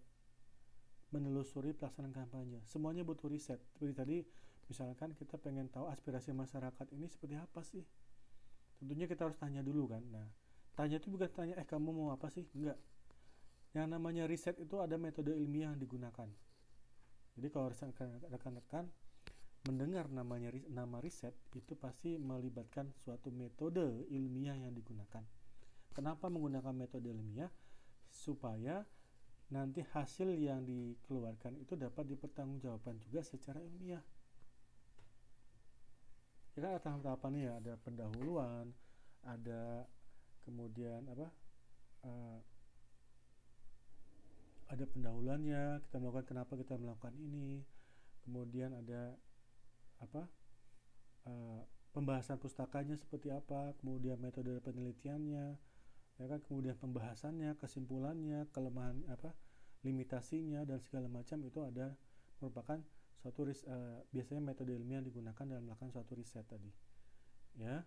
menelusuri pelaksanaan kampanye. Semuanya butuh riset. Seperti tadi, misalkan kita pengen tahu aspirasi masyarakat ini seperti apa sih? Tentunya kita harus tanya dulu kan. Nah, tanya itu bukan tanya, eh kamu mau apa sih? Enggak. Yang namanya riset itu ada metode ilmiah yang digunakan jadi kalau rekan-rekan mendengar namanya nama riset itu pasti melibatkan suatu metode ilmiah yang digunakan. Kenapa menggunakan metode ilmiah? Supaya nanti hasil yang dikeluarkan itu dapat dipertanggungjawabkan juga secara ilmiah. Kita kan ada tahap-tahapannya ya, ada pendahuluan, ada kemudian apa? Uh, ada pendahulannya kita melakukan kenapa kita melakukan ini kemudian ada apa uh, pembahasan pustakanya seperti apa kemudian metode penelitiannya ya kan kemudian pembahasannya kesimpulannya kelemahan apa limitasinya dan segala macam itu ada merupakan suatu ris uh, biasanya metode ilmiah yang digunakan dalam melakukan suatu riset tadi ya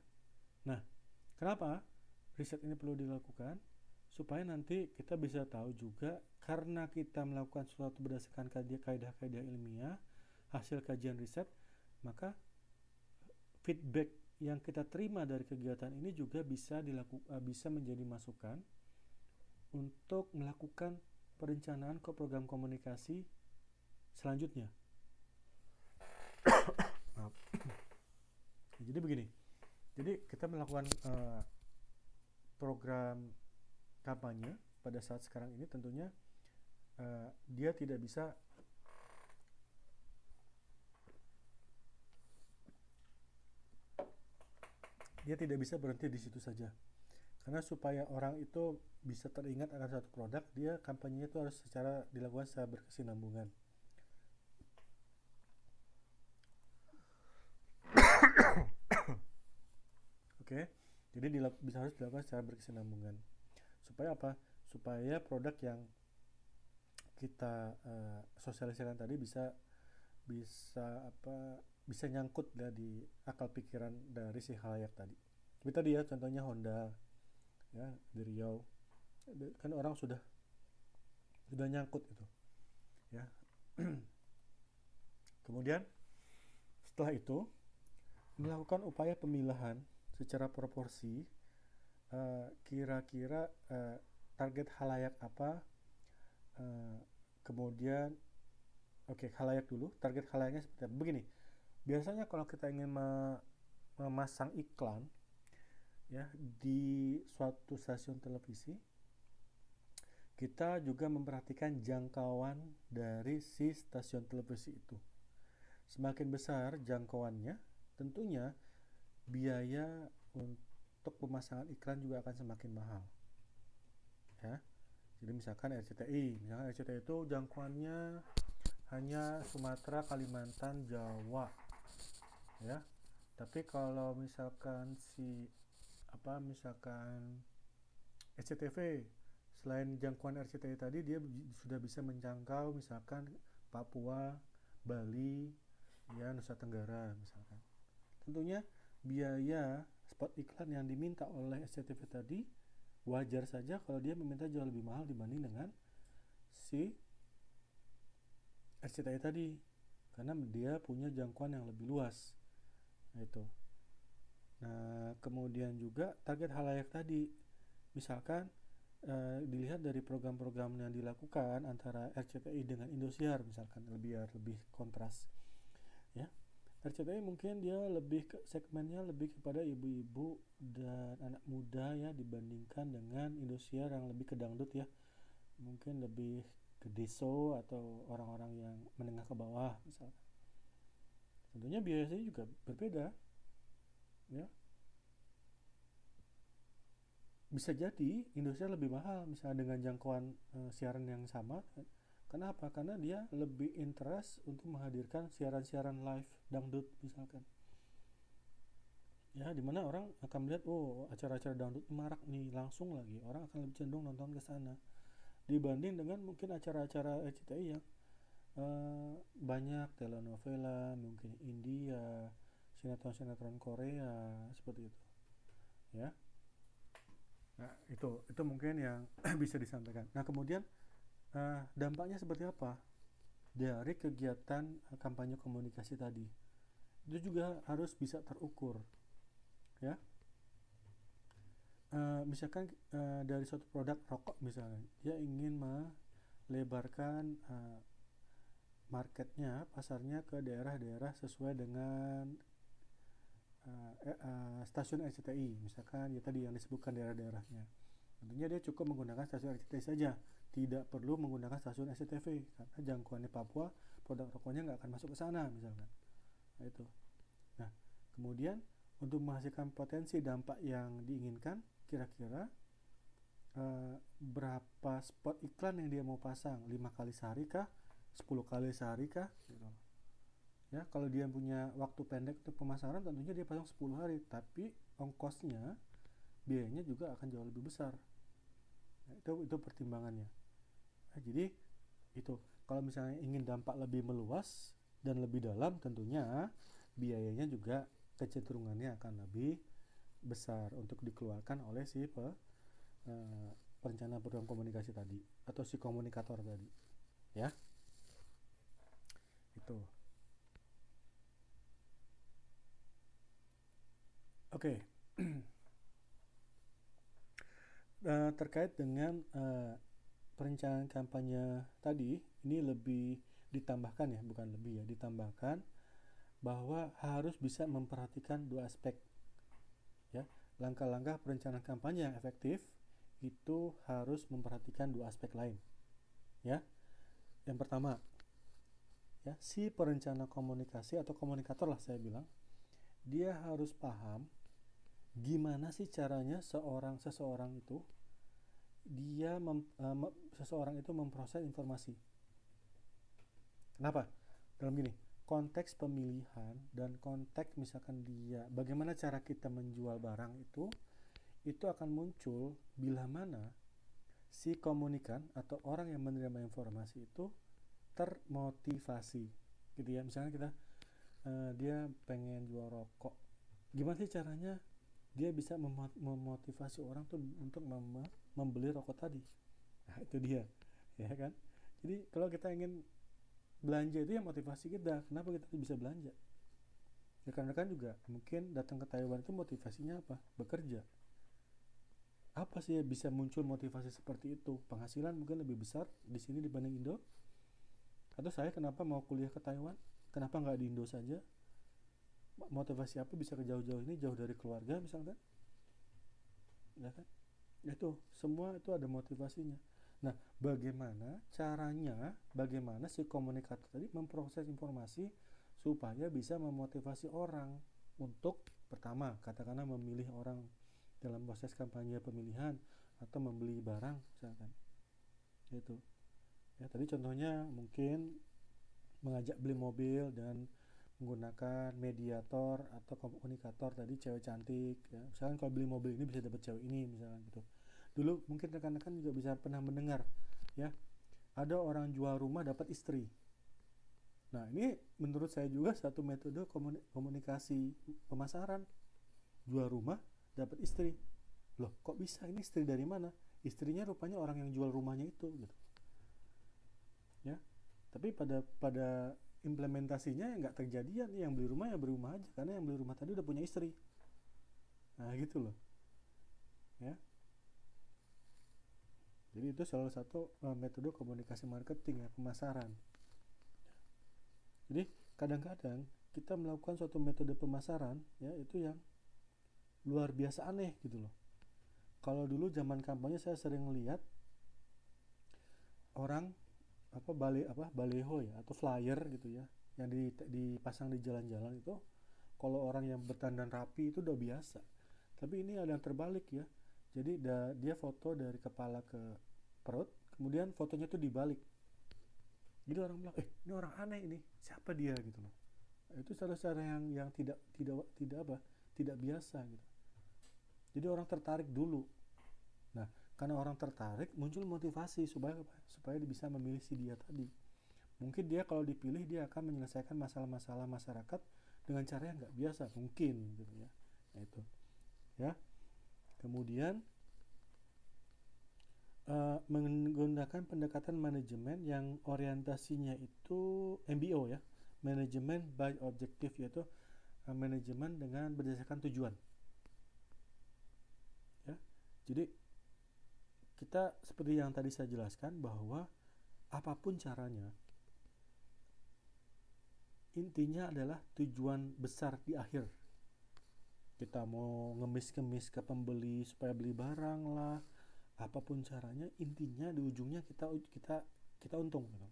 nah kenapa riset ini perlu dilakukan supaya nanti kita bisa tahu juga karena kita melakukan sesuatu berdasarkan kaidah-kaidah ilmiah hasil kajian riset maka eh, feedback yang kita terima dari kegiatan ini juga bisa dilakukan eh, bisa menjadi masukan untuk melakukan perencanaan ke program komunikasi selanjutnya jadi begini jadi kita melakukan uh, program kampanye pada saat sekarang ini tentunya uh, dia tidak bisa dia tidak bisa berhenti di situ saja karena supaya orang itu bisa teringat akan suatu produk dia kampanyenya itu harus secara dilakukan secara berkesinambungan oke okay? jadi bisa harus dilakukan secara berkesinambungan supaya apa supaya produk yang kita uh, sosialisasikan tadi bisa bisa apa bisa nyangkut ya, di akal pikiran dari si halayak tadi. Tapi tadi ya contohnya Honda ya di Riau kan orang sudah sudah nyangkut itu ya. Kemudian setelah itu melakukan upaya pemilahan secara proporsi Eh, kira-kira uh, target halayak apa uh, kemudian oke okay, halayak dulu target halayaknya seperti apa begini biasanya kalau kita ingin memasang iklan ya di suatu stasiun televisi kita juga memperhatikan jangkauan dari si stasiun televisi itu semakin besar jangkauannya tentunya biaya untuk untuk pemasangan iklan juga akan semakin mahal ya jadi misalkan RCTI misalkan RCTI itu jangkauannya hanya Sumatera Kalimantan Jawa ya tapi kalau misalkan si apa misalkan SCTV selain jangkauan RCTI tadi dia sudah bisa menjangkau misalkan Papua, Bali, ya Nusa Tenggara misalkan. Tentunya biaya spot iklan yang diminta oleh SCTV tadi wajar saja kalau dia meminta jauh lebih mahal dibanding dengan si SCTV tadi karena dia punya jangkauan yang lebih luas nah, nah kemudian juga target halayak tadi misalkan e, dilihat dari program-program yang dilakukan antara RCTI dengan Indosiar misalkan lebih biar lebih kontras ya RCTI mungkin dia lebih ke segmennya lebih kepada ibu-ibu dan anak muda ya dibandingkan dengan Indosiar yang lebih ke dangdut ya mungkin lebih ke deso atau orang-orang yang menengah ke bawah misalnya tentunya biasanya juga berbeda ya bisa jadi Indosiar lebih mahal misalnya dengan jangkauan e, siaran yang sama Kenapa? Karena dia lebih interest untuk menghadirkan siaran-siaran live dangdut misalkan. Ya, dimana orang akan melihat, oh acara-acara dangdut marak nih langsung lagi. Orang akan lebih cenderung nonton ke sana dibanding dengan mungkin acara-acara RCTI yang uh, banyak telenovela, mungkin India, sinetron-sinetron Korea seperti itu. Ya. Nah, itu itu mungkin yang bisa disampaikan. Nah, kemudian Eh, dampaknya seperti apa dari kegiatan eh, kampanye komunikasi tadi itu juga harus bisa terukur ya e, misalkan e, dari suatu produk rokok misalnya dia ingin melebarkan e, marketnya pasarnya ke daerah-daerah sesuai dengan e, e, stasiun RCTI misalkan ya tadi yang disebutkan daerah-daerahnya tentunya dia cukup menggunakan stasiun RCTI saja tidak perlu menggunakan stasiun SCTV karena jangkauannya Papua produk rokoknya nggak akan masuk ke sana misalkan nah, itu nah kemudian untuk menghasilkan potensi dampak yang diinginkan kira-kira eh, berapa spot iklan yang dia mau pasang lima kali sehari kah 10 kali sehari kah gitu ya kalau dia punya waktu pendek untuk pemasaran tentunya dia pasang 10 hari tapi ongkosnya biayanya juga akan jauh lebih besar nah, itu itu pertimbangannya Nah, jadi itu kalau misalnya ingin dampak lebih meluas dan lebih dalam tentunya biayanya juga kecenderungannya akan lebih besar untuk dikeluarkan oleh si pe, e, perencana program komunikasi tadi atau si komunikator tadi ya itu oke okay. nah, eh, terkait dengan e, perencanaan kampanye tadi ini lebih ditambahkan ya, bukan lebih ya, ditambahkan bahwa harus bisa memperhatikan dua aspek. Ya, langkah-langkah perencanaan kampanye yang efektif itu harus memperhatikan dua aspek lain. Ya. Yang pertama, ya, si perencana komunikasi atau komunikator lah saya bilang, dia harus paham gimana sih caranya seorang seseorang itu dia mem, uh, seseorang itu memproses informasi. Kenapa? Dalam gini, konteks pemilihan dan konteks misalkan dia bagaimana cara kita menjual barang itu itu akan muncul bila mana si komunikan atau orang yang menerima informasi itu termotivasi gitu ya misalnya kita uh, dia pengen jual rokok gimana sih caranya dia bisa memotivasi orang tuh untuk membeli? membeli rokok tadi nah, itu dia ya kan jadi kalau kita ingin belanja itu ya motivasi kita kenapa kita bisa belanja Ya karena kan juga mungkin datang ke Taiwan itu motivasinya apa bekerja apa sih yang bisa muncul motivasi seperti itu penghasilan mungkin lebih besar di sini dibanding Indo atau saya kenapa mau kuliah ke Taiwan kenapa nggak di Indo saja motivasi apa bisa ke jauh-jauh ini jauh dari keluarga misalkan ya kan itu semua itu ada motivasinya nah bagaimana caranya bagaimana si komunikator tadi memproses informasi supaya bisa memotivasi orang untuk pertama katakanlah memilih orang dalam proses kampanye pemilihan atau membeli barang misalkan itu ya tadi contohnya mungkin mengajak beli mobil dan menggunakan mediator atau komunikator tadi cewek cantik ya. misalkan kalau beli mobil ini bisa dapat cewek ini misalkan gitu dulu mungkin rekan-rekan juga bisa pernah mendengar ya ada orang jual rumah dapat istri nah ini menurut saya juga satu metode komunikasi pemasaran jual rumah dapat istri loh kok bisa ini istri dari mana istrinya rupanya orang yang jual rumahnya itu gitu ya tapi pada pada implementasinya yang nggak terjadian ya yang beli rumah ya beli rumah aja karena yang beli rumah tadi udah punya istri nah gitu loh ya jadi itu salah satu uh, metode komunikasi marketing ya pemasaran jadi kadang-kadang kita melakukan suatu metode pemasaran ya itu yang luar biasa aneh gitu loh kalau dulu zaman kampanye saya sering lihat orang apa bale apa baleho ya atau flyer gitu ya yang di, dipasang di jalan-jalan itu kalau orang yang bertandan rapi itu udah biasa tapi ini ada yang terbalik ya jadi da, dia foto dari kepala ke perut kemudian fotonya tuh dibalik jadi orang bilang eh ini orang aneh ini siapa dia gitu loh itu salah cara yang yang tidak tidak tidak apa tidak biasa gitu jadi orang tertarik dulu karena orang tertarik muncul motivasi supaya supaya bisa memilih si dia tadi mungkin dia kalau dipilih dia akan menyelesaikan masalah-masalah masyarakat dengan cara yang nggak biasa mungkin gitu ya nah, itu ya kemudian uh, menggunakan pendekatan manajemen yang orientasinya itu MBO ya manajemen by objective yaitu uh, manajemen dengan berdasarkan tujuan ya jadi kita seperti yang tadi saya jelaskan bahwa apapun caranya intinya adalah tujuan besar di akhir kita mau ngemis-ngemis ke pembeli supaya beli barang lah apapun caranya intinya di ujungnya kita kita kita untung gitu.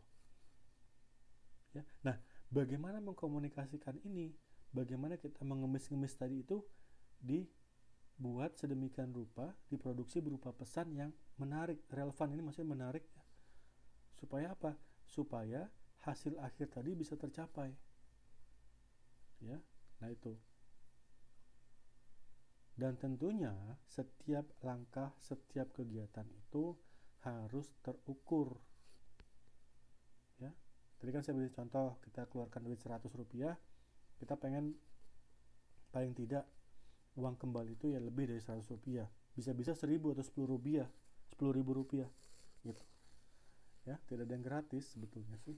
ya nah bagaimana mengkomunikasikan ini bagaimana kita mengemis-ngemis tadi itu di buat sedemikian rupa diproduksi berupa pesan yang menarik relevan ini maksudnya menarik ya. supaya apa supaya hasil akhir tadi bisa tercapai ya nah itu dan tentunya setiap langkah setiap kegiatan itu harus terukur ya tadi kan saya beri contoh kita keluarkan duit 100 rupiah kita pengen paling tidak uang kembali itu ya lebih dari 100 rupiah bisa-bisa 1000 atau 10 rupiah 10 ribu rupiah gitu ya tidak ada yang gratis sebetulnya sih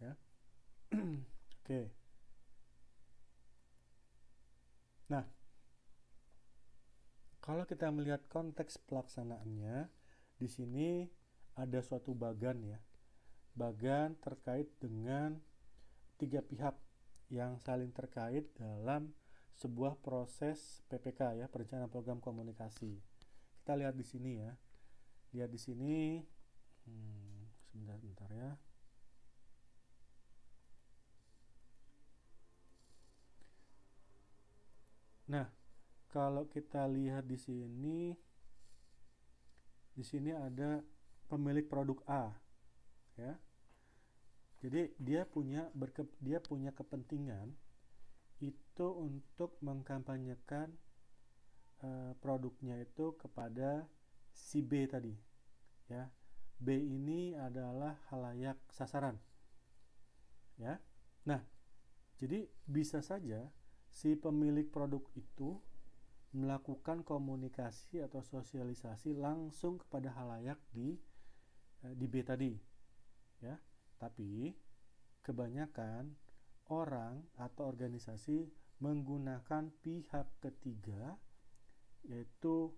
ya oke okay. nah kalau kita melihat konteks pelaksanaannya di sini ada suatu bagan ya bagan terkait dengan tiga pihak yang saling terkait dalam sebuah proses PPK ya, perencanaan program komunikasi. Kita lihat di sini ya. Lihat di sini. Hmm, sebentar bentar ya. Nah, kalau kita lihat di sini di sini ada pemilik produk A ya. Jadi dia punya berke, dia punya kepentingan itu untuk mengkampanyekan uh, produknya itu kepada si B tadi ya B ini adalah halayak sasaran ya nah jadi bisa saja si pemilik produk itu melakukan komunikasi atau sosialisasi langsung kepada halayak di eh, di B tadi ya tapi kebanyakan orang atau organisasi menggunakan pihak ketiga yaitu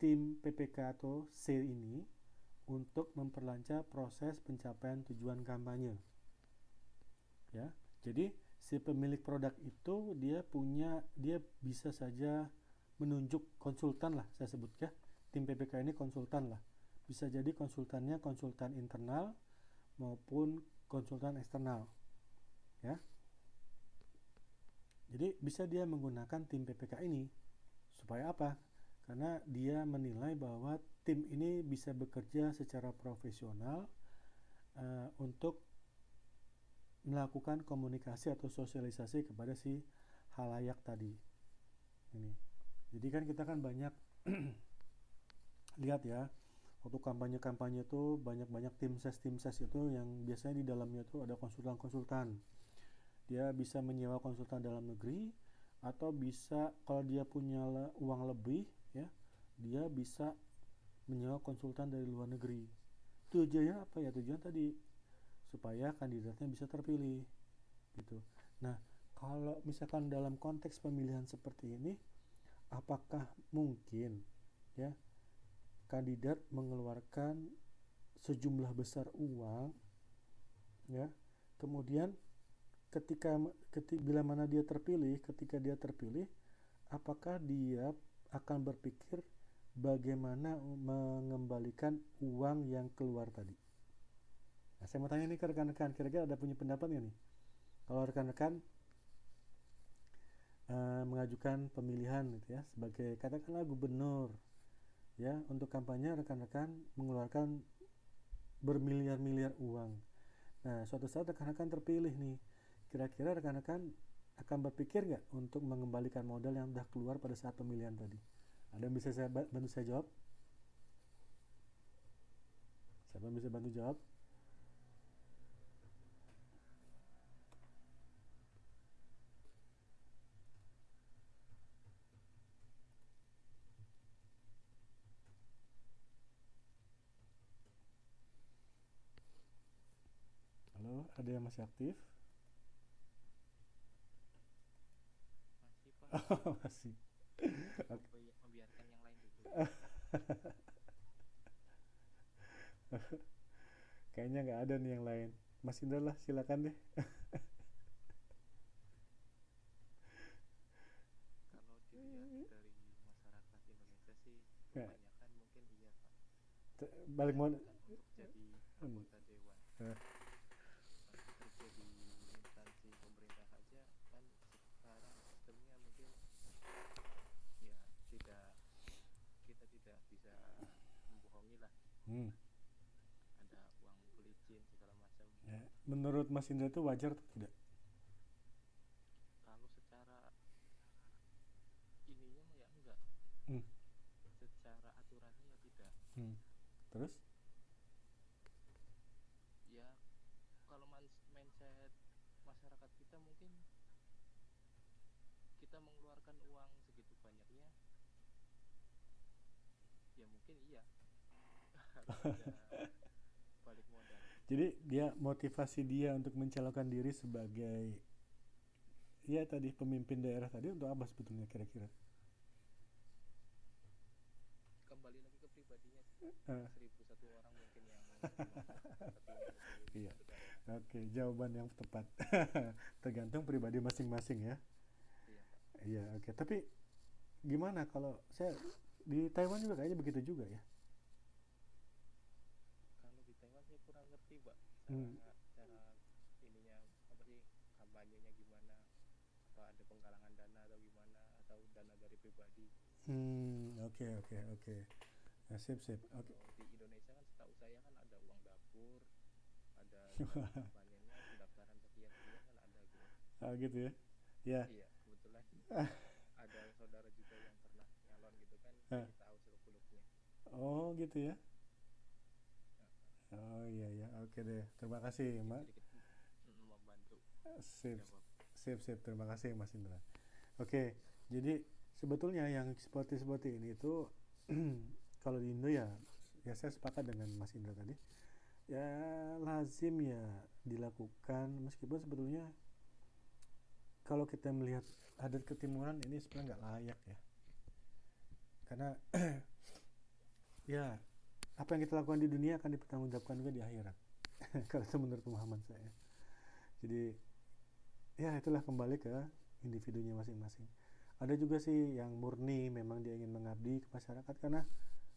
tim PPK atau SER ini untuk memperlancar proses pencapaian tujuan kampanye. Ya, jadi si pemilik produk itu dia punya dia bisa saja menunjuk konsultan lah saya sebut ya. Tim PPK ini konsultan lah. Bisa jadi konsultannya konsultan internal maupun konsultan eksternal. Ya. Jadi bisa dia menggunakan tim PPK ini supaya apa? Karena dia menilai bahwa tim ini bisa bekerja secara profesional uh, untuk melakukan komunikasi atau sosialisasi kepada si halayak tadi. Ini. Jadi kan kita kan banyak lihat ya waktu kampanye-kampanye itu banyak-banyak tim ses tim ses itu yang biasanya di dalamnya itu ada konsultan-konsultan dia bisa menyewa konsultan dalam negeri atau bisa kalau dia punya le, uang lebih ya dia bisa menyewa konsultan dari luar negeri tujuannya apa ya tujuan tadi supaya kandidatnya bisa terpilih gitu nah kalau misalkan dalam konteks pemilihan seperti ini apakah mungkin ya kandidat mengeluarkan sejumlah besar uang ya kemudian ketika, ketika bila mana dia terpilih, ketika dia terpilih, apakah dia akan berpikir bagaimana mengembalikan uang yang keluar tadi? Nah, saya mau tanya nih ke rekan-rekan, kira-kira ada punya pendapat nggak nih? Kalau rekan-rekan uh, mengajukan pemilihan gitu ya sebagai katakanlah gubernur ya untuk kampanye rekan-rekan mengeluarkan bermiliar-miliar uang. Nah, suatu saat rekan-rekan terpilih nih Kira-kira rekan-rekan akan berpikir nggak untuk mengembalikan modal yang sudah keluar pada saat pemilihan tadi? Ada yang bisa saya bantu saya jawab? Siapa yang bisa bantu jawab? Halo, ada yang masih aktif? masih membiarkan yang lain dulu kayaknya nggak ada nih yang lain Mas Indra lah silakan deh kalau dilihat dari masyarakat Indonesia sih ya. kebanyakan mungkin iya pak balik modal menurut Mas Indra itu wajar atau tidak? Kalau secara ininya ya enggak. Hmm. Secara aturannya ya tidak. Hmm. Terus? Ya kalau mindset masyarakat kita mungkin kita mengeluarkan uang segitu banyaknya ya mungkin iya. jadi dia motivasi dia untuk mencalonkan diri sebagai ya tadi pemimpin daerah tadi untuk apa sebetulnya kira-kira kembali lagi ke pribadinya uh. seribu satu orang mungkin yang iya oke okay, jawaban yang tepat tergantung pribadi masing-masing ya iya iya oke tapi gimana kalau saya di Taiwan juga kayaknya begitu juga ya Hmm. Eh, cara ininya apa sih kampanyenya gimana apa ada penggalangan dana atau gimana atau dana dari pribadi hmm, oke oke oke ya sip sip oke okay. di Indonesia kan setahu saya kan ada uang dapur ada iya. kampanyenya pendaftaran sekian sekian kan ada gitu ah gitu ya ya yeah. iya kebetulan ada saudara juga yang pernah nyalon gitu kan kita ah. tahu seluk beluknya oh gitu ya oh iya iya oke deh terima kasih mak sip sip sip terima kasih mas Indra oke jadi sebetulnya yang seperti seperti ini itu kalau di Indo ya ya saya sepakat dengan mas Indra tadi ya lazim ya dilakukan meskipun sebetulnya kalau kita melihat adat ketimuran ini sebenarnya nggak layak ya karena ya apa yang kita lakukan di dunia akan dipertanggungjawabkan juga di akhirat kalau itu menurut Muhammad saya jadi ya itulah kembali ke individunya masing-masing ada juga sih yang murni memang dia ingin mengabdi ke masyarakat karena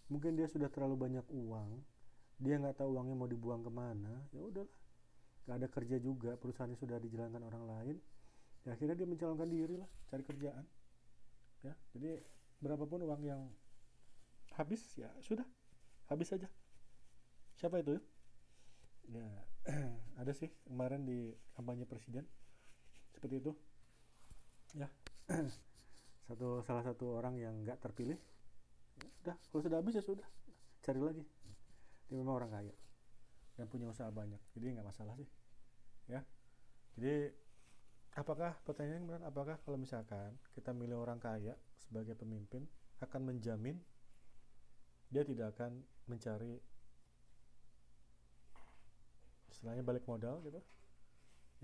mungkin dia sudah terlalu banyak uang dia nggak tahu uangnya mau dibuang kemana ya udahlah nggak ada kerja juga perusahaannya sudah dijalankan orang lain ya akhirnya dia mencalonkan diri lah cari kerjaan ya jadi berapapun uang yang habis ya sudah habis saja siapa itu ya, ya ada sih kemarin di kampanye presiden seperti itu ya satu salah satu orang yang nggak terpilih udah sudah kalau sudah habis ya sudah cari lagi dia memang orang kaya dan punya usaha banyak jadi nggak masalah sih ya jadi apakah pertanyaannya kemudian apakah kalau misalkan kita milih orang kaya sebagai pemimpin akan menjamin dia tidak akan mencari istilahnya balik modal gitu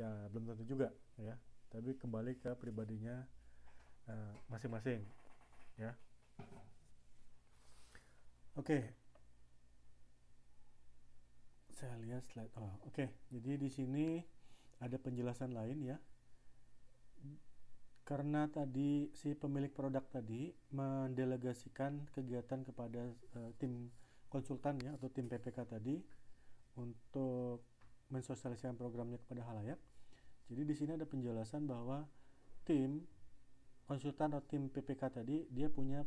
ya belum tentu juga ya tapi kembali ke pribadinya eh, masing-masing uh, ya oke okay. saya lihat slide oh, oke okay. jadi di sini ada penjelasan lain ya karena tadi si pemilik produk tadi mendelegasikan kegiatan kepada uh, tim konsultan ya atau tim PPK tadi untuk mensosialisasikan programnya kepada halayak. Jadi di sini ada penjelasan bahwa tim konsultan atau tim PPK tadi dia punya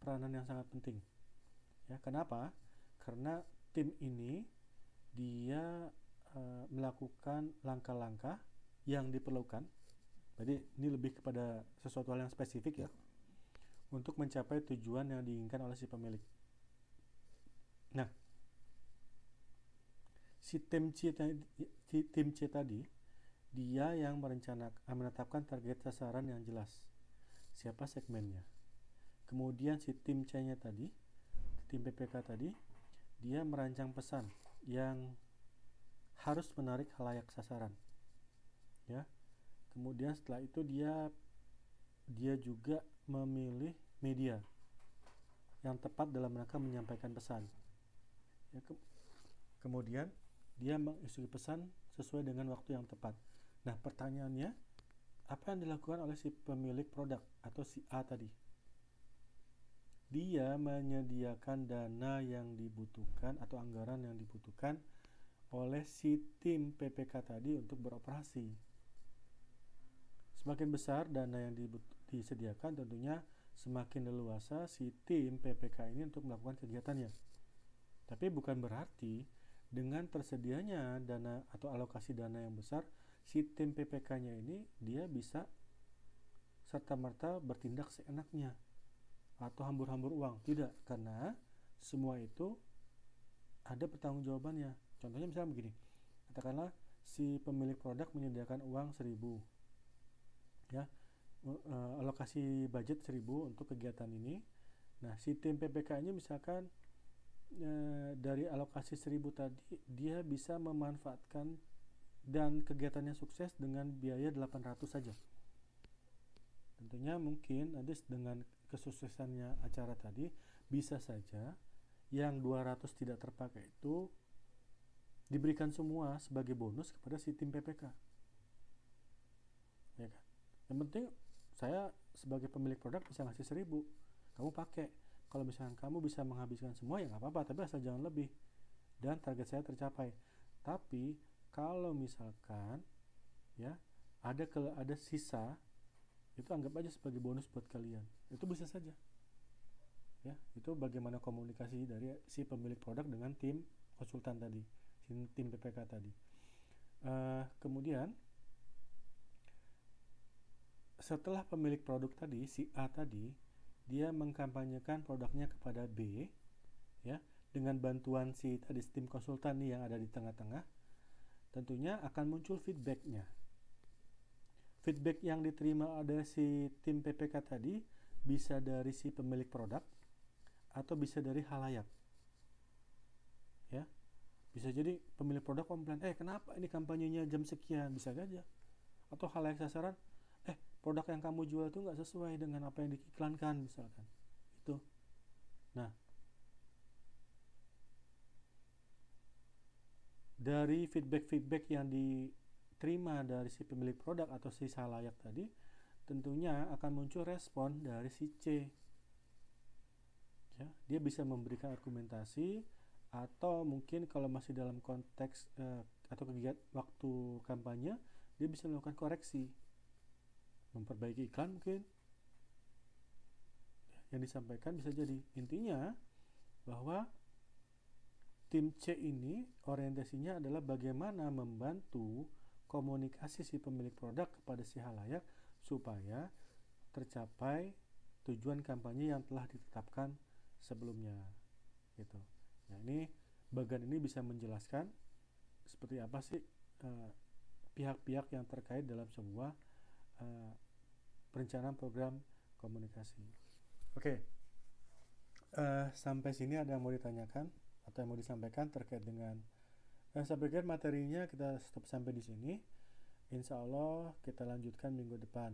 peranan yang sangat penting. Ya, kenapa? Karena tim ini dia uh, melakukan langkah-langkah yang diperlukan jadi ini lebih kepada sesuatu hal yang spesifik ya. Untuk mencapai tujuan yang diinginkan oleh si pemilik. Nah, si tim C, tadi, tim C tadi, dia yang merencanakan ah, menetapkan target sasaran yang jelas. Siapa segmennya? Kemudian si tim C-nya tadi, tim PPK tadi, dia merancang pesan yang harus menarik halayak sasaran. Ya kemudian setelah itu dia dia juga memilih media yang tepat dalam rangka menyampaikan pesan ya, ke kemudian dia mengisi pesan sesuai dengan waktu yang tepat nah pertanyaannya apa yang dilakukan oleh si pemilik produk atau si A tadi dia menyediakan dana yang dibutuhkan atau anggaran yang dibutuhkan oleh si tim PPK tadi untuk beroperasi Semakin besar dana yang disediakan tentunya semakin leluasa si tim PPK ini untuk melakukan kegiatannya. Tapi bukan berarti dengan tersedianya dana atau alokasi dana yang besar, si tim PPK-nya ini dia bisa serta-merta bertindak seenaknya atau hambur-hambur uang. Tidak, karena semua itu ada pertanggungjawabannya. Contohnya misalnya begini, katakanlah si pemilik produk menyediakan uang seribu ya uh, alokasi budget 1000 untuk kegiatan ini nah si tim PPK nya misalkan uh, dari alokasi 1000 tadi dia bisa memanfaatkan dan kegiatannya sukses dengan biaya 800 saja tentunya mungkin nanti dengan kesuksesannya acara tadi bisa saja yang 200 tidak terpakai itu diberikan semua sebagai bonus kepada si tim PPK yang penting saya sebagai pemilik produk bisa ngasih seribu kamu pakai kalau misalnya kamu bisa menghabiskan semua ya nggak apa-apa tapi asal jangan lebih dan target saya tercapai tapi kalau misalkan ya ada ke ada sisa itu anggap aja sebagai bonus buat kalian itu bisa saja ya itu bagaimana komunikasi dari si pemilik produk dengan tim konsultan tadi tim PPK tadi uh, kemudian setelah pemilik produk tadi si A tadi dia mengkampanyekan produknya kepada B ya dengan bantuan si tadi tim konsultan nih yang ada di tengah-tengah tentunya akan muncul feedbacknya feedback yang diterima ada si tim PPK tadi bisa dari si pemilik produk atau bisa dari halayak ya bisa jadi pemilik produk komplain eh kenapa ini kampanyenya jam sekian bisa saja atau halayak sasaran produk yang kamu jual itu nggak sesuai dengan apa yang diiklankan misalkan itu nah dari feedback-feedback yang diterima dari si pemilik produk atau si salayak tadi tentunya akan muncul respon dari si C ya dia bisa memberikan argumentasi atau mungkin kalau masih dalam konteks eh, atau kegiatan waktu kampanye dia bisa melakukan koreksi memperbaiki iklan mungkin yang disampaikan bisa jadi intinya bahwa tim C ini orientasinya adalah bagaimana membantu komunikasi si pemilik produk kepada si halayak supaya tercapai tujuan kampanye yang telah ditetapkan sebelumnya gitu. Nah ini bagan ini bisa menjelaskan seperti apa sih eh, pihak-pihak uh, yang terkait dalam sebuah eh, uh, perencanaan program komunikasi. Oke, okay. uh, eh, sampai sini ada yang mau ditanyakan atau yang mau disampaikan terkait dengan uh, saya pikir materinya kita stop sampai di sini. Insya Allah kita lanjutkan minggu depan.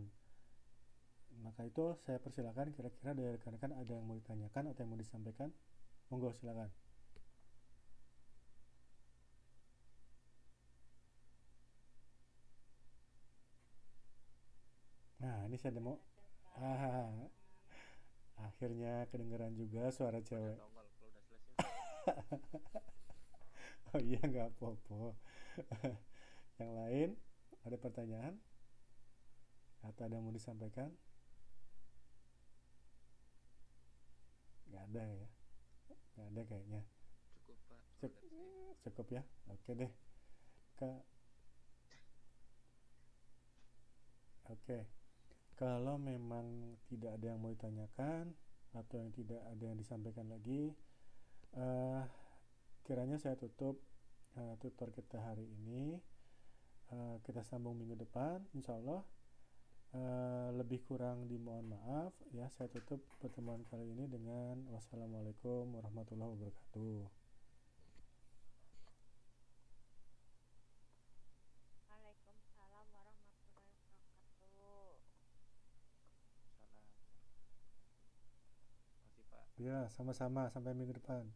Maka itu saya persilakan kira-kira dari rekan-rekan ada yang mau ditanyakan atau yang mau disampaikan. Monggo silakan. ini saya demo. Ah, akhirnya kedengeran juga suara cewek. oh iya nggak popo. Yang lain ada pertanyaan atau ada yang mau disampaikan? Nggak ada ya, nggak ada kayaknya. Cukup cukup ya, oke deh. Oke. Okay kalau memang tidak ada yang mau ditanyakan atau yang tidak ada yang disampaikan lagi uh, kiranya saya tutup uh, tutor kita hari ini uh, kita sambung minggu depan insya Allah uh, lebih kurang dimohon maaf ya saya tutup pertemuan kali ini dengan wassalamualaikum warahmatullahi wabarakatuh Ya, sama-sama. Sampai minggu depan.